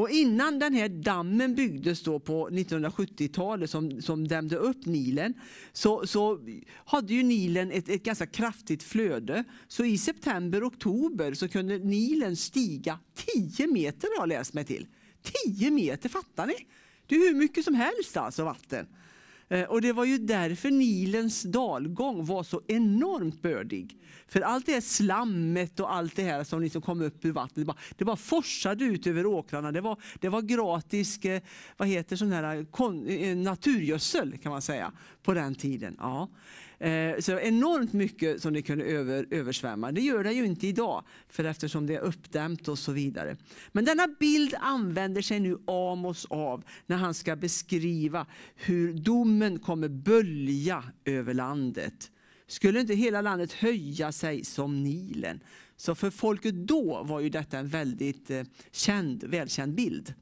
Och innan den här dammen byggdes då på 1970-talet som, som dämde upp Nilen så, så hade ju Nilen ett, ett ganska kraftigt flöde. Så i september, oktober så kunde Nilen stiga 10 meter har jag läst mig till. 10 meter, fattar ni? Det är hur mycket som helst alltså vatten. Eh, och det var ju därför Nilens dalgång var så enormt bördig. För allt det här slammet och allt det här som liksom kom upp ur vattnet, det bara, forsade ut över åkrarna. Det var, det var gratis eh, vad heter sån här, eh, naturgödsel kan man säga på den tiden. Ja. Eh, så enormt mycket som det kunde över, översvämma. Det gör det ju inte idag, för eftersom det är uppdämt och så vidare. Men denna bild använder sig nu Amos av när han ska beskriva hur domen kommer bölja över landet. Skulle inte hela landet höja sig som Nilen? Så för folket då var ju detta en väldigt eh, känd, välkänd bild.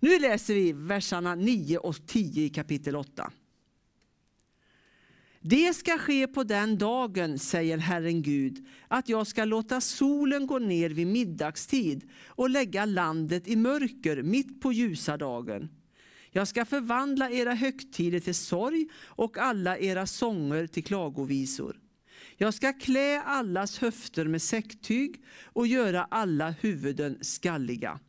Nu läser vi versarna 9 och 10 i kapitel 8. Det ska ske på den dagen, säger Herren Gud, att jag ska låta solen gå ner vid middagstid och lägga landet i mörker mitt på ljusa dagen. Jag ska förvandla era högtider till sorg och alla era sånger till klagovisor. Jag ska klä allas höfter med säcktyg och göra alla huvuden skalliga.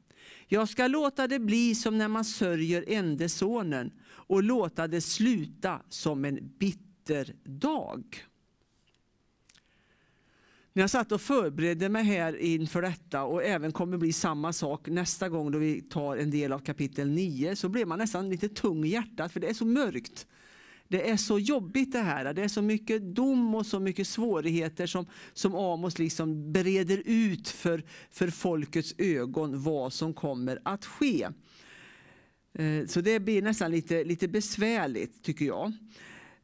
Jag ska låta det bli som när man sörjer ende sonen och låta det sluta som en bitter vinterdag. När jag satt och förberedde mig här inför detta och även kommer bli samma sak nästa gång då vi tar en del av kapitel 9 så blev man nästan lite tung i hjärtat för det är så mörkt. Det är så jobbigt det här. Det är så mycket dom och så mycket svårigheter som, som Amos liksom bereder ut för, för folkets ögon vad som kommer att ske. Eh, så det blir nästan lite, lite besvärligt tycker jag.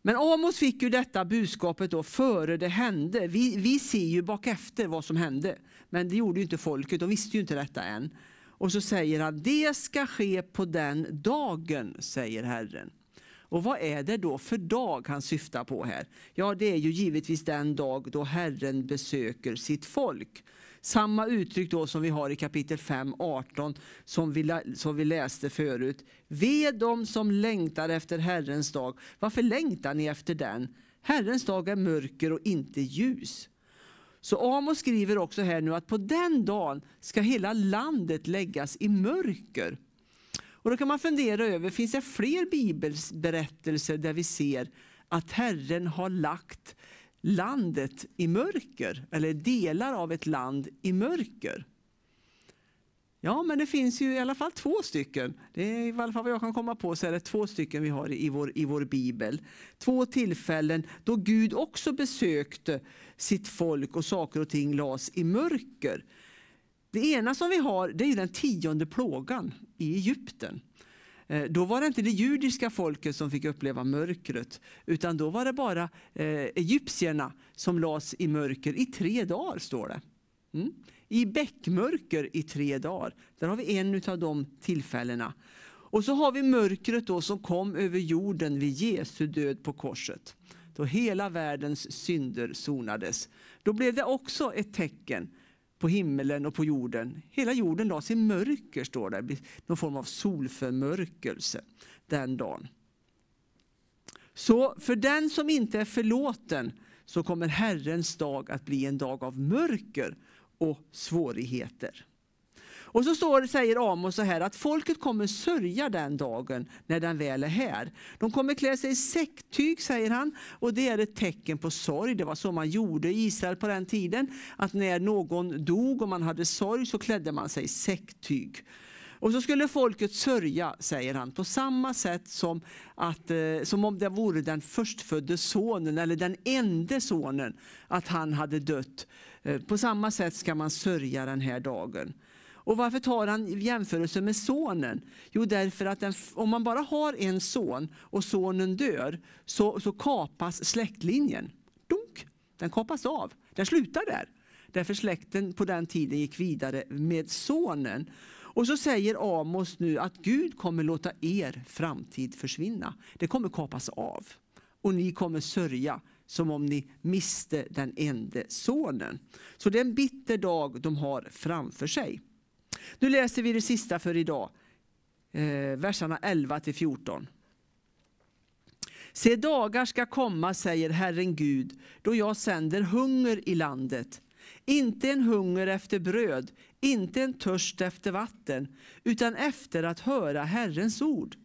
Men Amos fick ju detta budskapet då före det hände. Vi, vi ser ju efter vad som hände. Men det gjorde ju inte folket, de visste ju inte detta än. Och så säger han, det ska ske på den dagen, säger Herren. Och vad är det då för dag han syftar på här? Ja, det är ju givetvis den dag då Herren besöker sitt folk. Samma uttryck då som vi har i kapitel 5, 18 som vi, som vi läste förut. Ve de som längtar efter Herrens dag. Varför längtar ni efter den? Herrens dag är mörker och inte ljus. Så Amos skriver också här nu att på den dagen ska hela landet läggas i mörker. Och då kan man fundera över, finns det fler bibelberättelser där vi ser att Herren har lagt landet i mörker, eller delar av ett land i mörker. Ja, men det finns ju i alla fall två stycken. Det är i alla fall vad jag kan komma på så är det två stycken vi har i vår, i vår bibel. Två tillfällen då Gud också besökte sitt folk och saker och ting lades i mörker. Det ena som vi har det är den tionde plågan i Egypten. Eh, då var det inte det judiska folket som fick uppleva mörkret, utan då var det bara eh, egyptierna som lades i mörker i tre dagar, står det. Mm. I bäckmörker i tre dagar. Där har vi en av de tillfällena. Och så har vi mörkret då som kom över jorden vid Jesu död på korset. Då hela världens synder sonades. Då blev det också ett tecken på himmelen och på jorden. Hela jorden lades i mörker, står det. Någon form av solförmörkelse den dagen. Så för den som inte är förlåten så kommer Herrens dag att bli en dag av mörker och svårigheter. Och så står, säger Amos så här att folket kommer sörja den dagen när den väl är här. De kommer klä sig i säcktyg säger han och det är ett tecken på sorg. Det var så man gjorde i Israel på den tiden. Att när någon dog och man hade sorg så klädde man sig i säcktyg. Och så skulle folket sörja, säger han, på samma sätt som, att, eh, som om det vore den förstfödde sonen eller den enda sonen, att han hade dött. Eh, på samma sätt ska man sörja den här dagen. Och varför tar han jämförelsen med sonen? Jo, därför att den, om man bara har en son och sonen dör så, så kapas släktlinjen. Dunk! Den kapas av. Den slutar där. Därför släkten på den tiden gick vidare med sonen. Och så säger Amos nu att Gud kommer låta er framtid försvinna. Det kommer kapas av. Och ni kommer sörja som om ni miste den ende sonen. Så det är en bitter dag de har framför sig. Nu läser vi det sista för idag, eh, verserna 11 till 14. Se, dagar ska komma, säger Herren Gud, då jag sänder hunger i landet. Inte en hunger efter bröd, inte en törst efter vatten, utan efter att höra Herrens ord.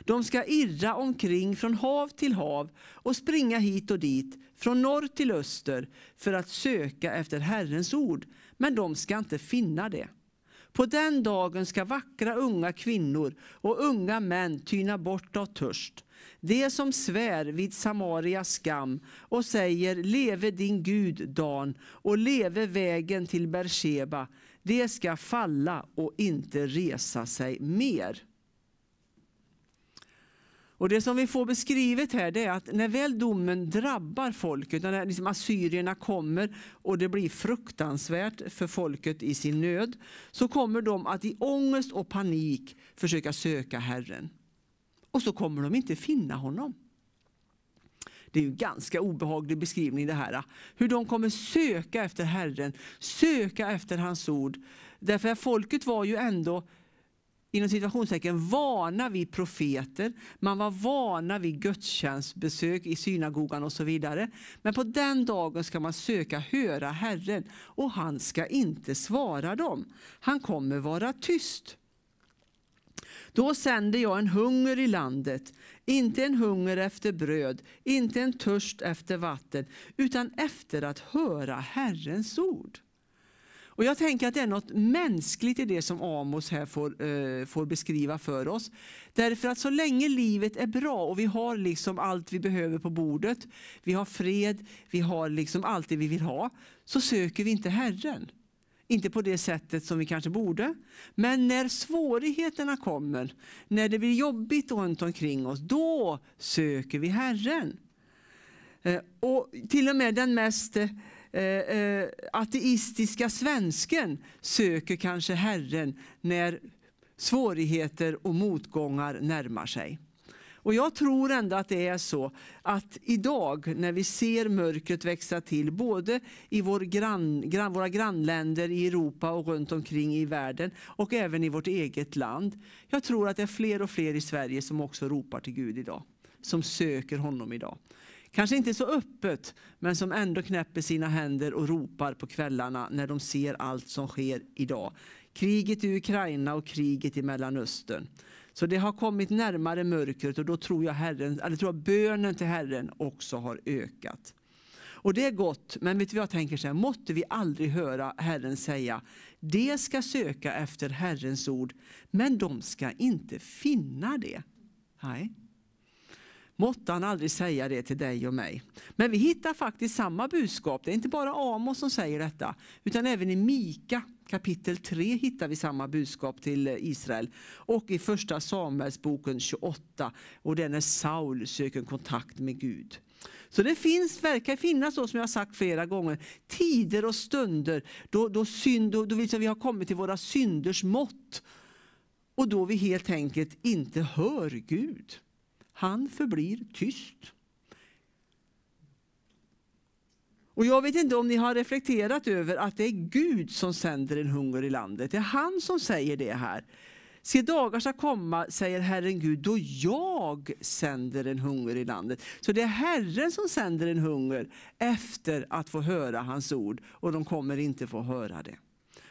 De ska irra omkring från hav till hav och springa hit och dit, från norr till öster, för att söka efter Herrens ord, men de ska inte finna det. På den dagen ska vackra unga kvinnor och unga män tyna bort av törst. Det som svär vid Samarias skam och säger leve din Gud Dan och leve vägen till Bersheba, det ska falla och inte resa sig mer. Och Det som vi får beskrivet här det är att när väl domen drabbar folket, när liksom assyrierna kommer och det blir fruktansvärt för folket i sin nöd, så kommer de att i ångest och panik försöka söka Herren. Och så kommer de inte finna honom. Det är ju en ganska obehaglig beskrivning det här. Hur de kommer söka efter Herren, söka efter hans ord. Därför att folket var ju ändå inom situationstecken vana vid profeter. Man var vana vid gudstjänstbesök i synagogan och så vidare. Men på den dagen ska man söka höra Herren och han ska inte svara dem. Han kommer vara tyst. Då sänder jag en hunger i landet, inte en hunger efter bröd, inte en törst efter vatten, utan efter att höra Herrens ord. Och jag tänker att det är något mänskligt i det som Amos här får, eh, får beskriva för oss. Därför att så länge livet är bra och vi har liksom allt vi behöver på bordet, vi har fred, vi har liksom allt det vi vill ha, så söker vi inte Herren. Inte på det sättet som vi kanske borde. Men när svårigheterna kommer, när det blir jobbigt runt omkring oss, då söker vi Herren. Eh, och till och med den mest eh, Eh, eh, ateistiska svensken söker kanske Herren när svårigheter och motgångar närmar sig. Och Jag tror ändå att det är så att idag när vi ser mörkret växa till, både i vår grann, grann, våra grannländer i Europa och runt omkring i världen och även i vårt eget land. Jag tror att det är fler och fler i Sverige som också ropar till Gud idag, som söker honom idag. Kanske inte så öppet, men som ändå knäpper sina händer och ropar på kvällarna när de ser allt som sker idag. Kriget i Ukraina och kriget i Mellanöstern. Så det har kommit närmare mörkret och då tror jag, herren, eller tror jag bönen till Herren också har ökat. Och det är gott, men vet vi jag tänker så här, måtte vi aldrig höra Herren säga, de ska söka efter Herrens ord, men de ska inte finna det. Nej. Måtte han aldrig säga det till dig och mig. Men vi hittar faktiskt samma budskap. Det är inte bara Amos som säger detta, utan även i Mika kapitel 3 hittar vi samma budskap till Israel. Och i första Samuelsboken 28, och det är när Saul söker kontakt med Gud. Så det finns, verkar finnas, då, som jag sagt flera gånger, tider och stunder då, då, synd, då, då vi har kommit till våra synders mått. Och då vi helt enkelt inte hör Gud. Han förblir tyst. Och Jag vet inte om ni har reflekterat över att det är Gud som sänder en hunger i landet. Det är han som säger det här. Se dagar ska komma, säger Herren Gud, då jag sänder en hunger i landet. Så det är Herren som sänder en hunger efter att få höra hans ord och de kommer inte få höra det.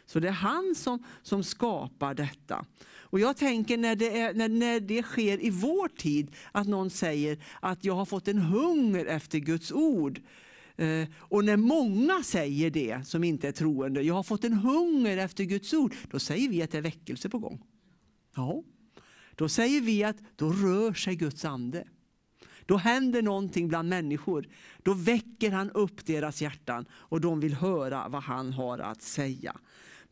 Så det är han som, som skapar detta. Och jag tänker när det, är, när, när det sker i vår tid, att någon säger att jag har fått en hunger efter Guds ord. Eh, och när många säger det, som inte är troende, jag har fått en hunger efter Guds ord, då säger vi att det är väckelse på gång. Ja. Då säger vi att då rör sig Guds ande. Då händer någonting bland människor. Då väcker han upp deras hjärtan och de vill höra vad han har att säga.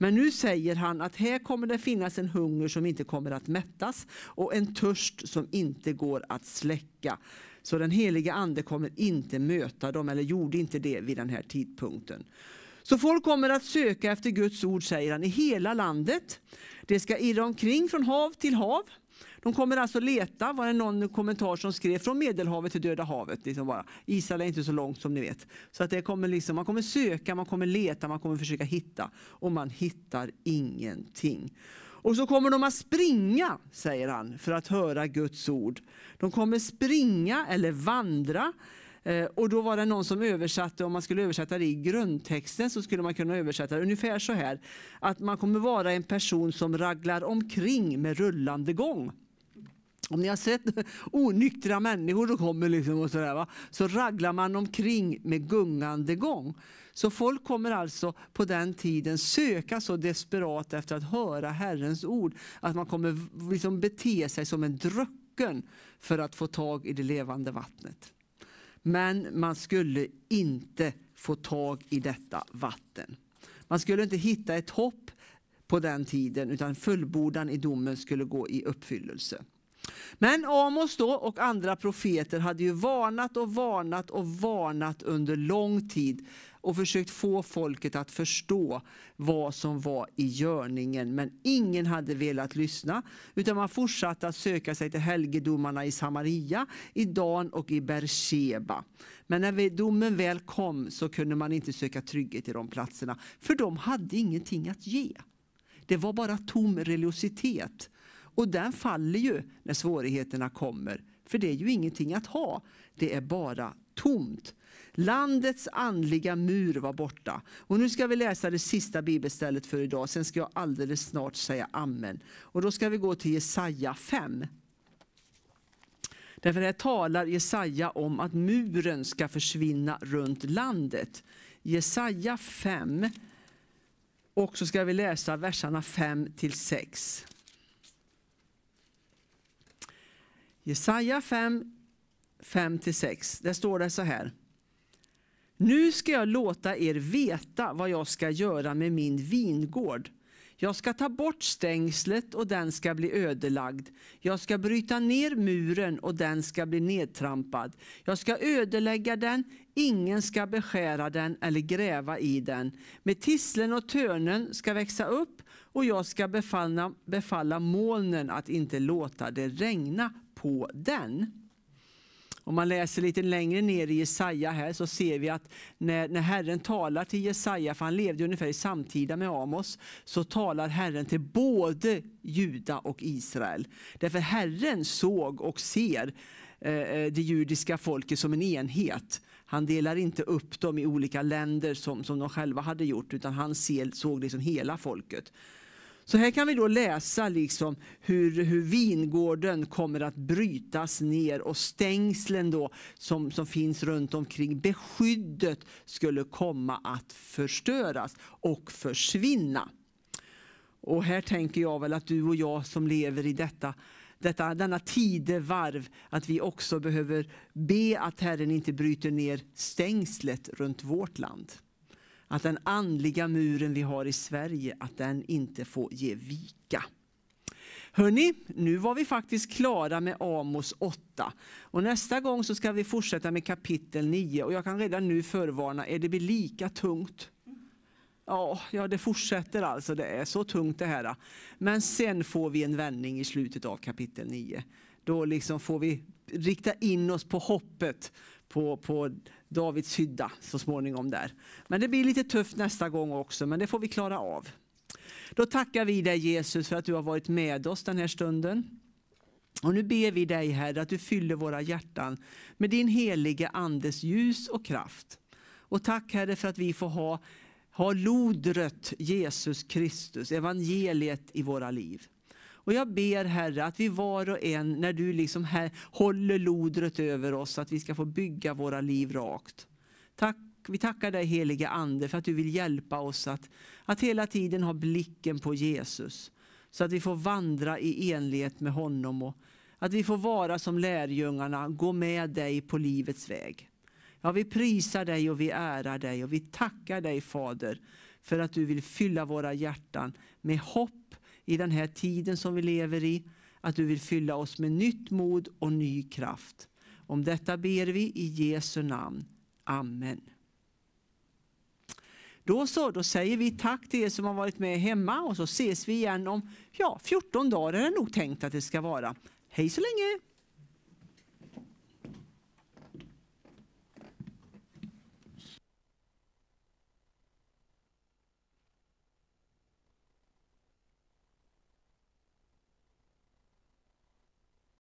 Men nu säger han att här kommer det finnas en hunger som inte kommer att mättas och en törst som inte går att släcka. Så den heliga ande kommer inte möta dem, eller gjorde inte det vid den här tidpunkten. Så folk kommer att söka efter Guds ord, säger han, i hela landet. Det ska irra omkring från hav till hav de kommer alltså leta, var det någon kommentar som skrev, från Medelhavet till Döda havet. Liksom bara. Israel är inte så långt som ni vet. Så att det kommer liksom, man kommer söka, man kommer leta, man kommer försöka hitta. Och man hittar ingenting. Och så kommer de att springa, säger han, för att höra Guds ord. De kommer springa eller vandra Eh, och då var det någon som översatte, om man skulle översätta det i grundtexten så skulle man kunna översätta det ungefär så här. Att man kommer vara en person som raglar omkring med rullande gång. Om ni har sett onyktra människor som kommer liksom och sådär, va? så raglar man omkring med gungande gång. Så folk kommer alltså på den tiden söka så desperat efter att höra Herrens ord att man kommer liksom bete sig som en drucken för att få tag i det levande vattnet. Men man skulle inte få tag i detta vatten. Man skulle inte hitta ett hopp på den tiden utan fullbordan i domen skulle gå i uppfyllelse. Men Amos då och andra profeter hade ju varnat och varnat och varnat under lång tid och försökt få folket att förstå vad som var i görningen. Men ingen hade velat lyssna utan man fortsatte att söka sig till helgedomarna i Samaria, i Dan och i Bersheba. Men när domen väl kom så kunde man inte söka trygghet i de platserna för de hade ingenting att ge. Det var bara tom religiositet och den faller ju när svårigheterna kommer. För det är ju ingenting att ha. Det är bara tomt. Landets andliga mur var borta. Och nu ska vi läsa det sista bibelstället för idag. Sen ska jag alldeles snart säga amen. Och då ska vi gå till Jesaja 5. Därför här talar Jesaja om att muren ska försvinna runt landet. Jesaja 5. Och så ska vi läsa verserna 5 till 6. Jesaja 5, 5-6. Där står det så här. Nu ska jag låta er veta vad jag ska göra med min vingård. Jag ska ta bort stängslet och den ska bli ödelagd. Jag ska bryta ner muren och den ska bli nedtrampad. Jag ska ödelägga den, ingen ska beskära den eller gräva i den. Med tislen och törnen ska växa upp och jag ska befalla, befalla molnen att inte låta det regna på den. Om man läser lite längre ner i Jesaja här så ser vi att när, när Herren talar till Jesaja, för han levde ungefär i samtida med Amos, så talar Herren till både Juda och Israel. Därför Herren såg och ser eh, eh det judiska folket som en enhet. Han delar inte upp dem i olika länder som, som de själva hade gjort, utan han ser, såg det liksom hela folket. Så här kan vi då läsa liksom hur, hur vingården kommer att brytas ner och stängslen då som, som finns runt omkring beskyddet skulle komma att förstöras och försvinna. Och här tänker jag väl att du och jag som lever i detta detta, denna tidevarv, att vi också behöver be att Herren inte bryter ner stängslet runt vårt land att den andliga muren vi har i Sverige, att den inte får ge vika. Hörrni, nu var vi faktiskt klara med Amos 8. Och nästa gång så ska vi fortsätta med kapitel 9. Och jag kan redan nu förvarna är det blir lika tungt. Ja, ja, det fortsätter alltså. Det är så tungt det här. Men sen får vi en vändning i slutet av kapitel 9. Då liksom får vi rikta in oss på hoppet, på, på Davids hydda så småningom där. Men det blir lite tufft nästa gång också, men det får vi klara av. Då tackar vi dig Jesus för att du har varit med oss den här stunden. Och nu ber vi dig Herre att du fyller våra hjärtan med din helige Andes ljus och kraft. Och tack Herre för att vi får ha, ha lodret Jesus Kristus, evangeliet i våra liv. Och jag ber Herre att vi var och en, när du liksom här håller lodret över oss, att vi ska få bygga våra liv rakt. Tack vi tackar dig heliga Ande för att du vill hjälpa oss att, att hela tiden ha blicken på Jesus. Så att vi får vandra i enlighet med honom och att vi får vara som lärjungarna, gå med dig på livets väg. Ja, vi prisar dig och vi ärar dig och vi tackar dig Fader för att du vill fylla våra hjärtan med hopp i den här tiden som vi lever i. Att du vill fylla oss med nytt mod och ny kraft. Om detta ber vi i Jesu namn. Amen. Då så, då säger vi tack till er som har varit med hemma och så ses vi igen om ja, 14 dagar är det nog tänkt att det ska vara. Hej så länge!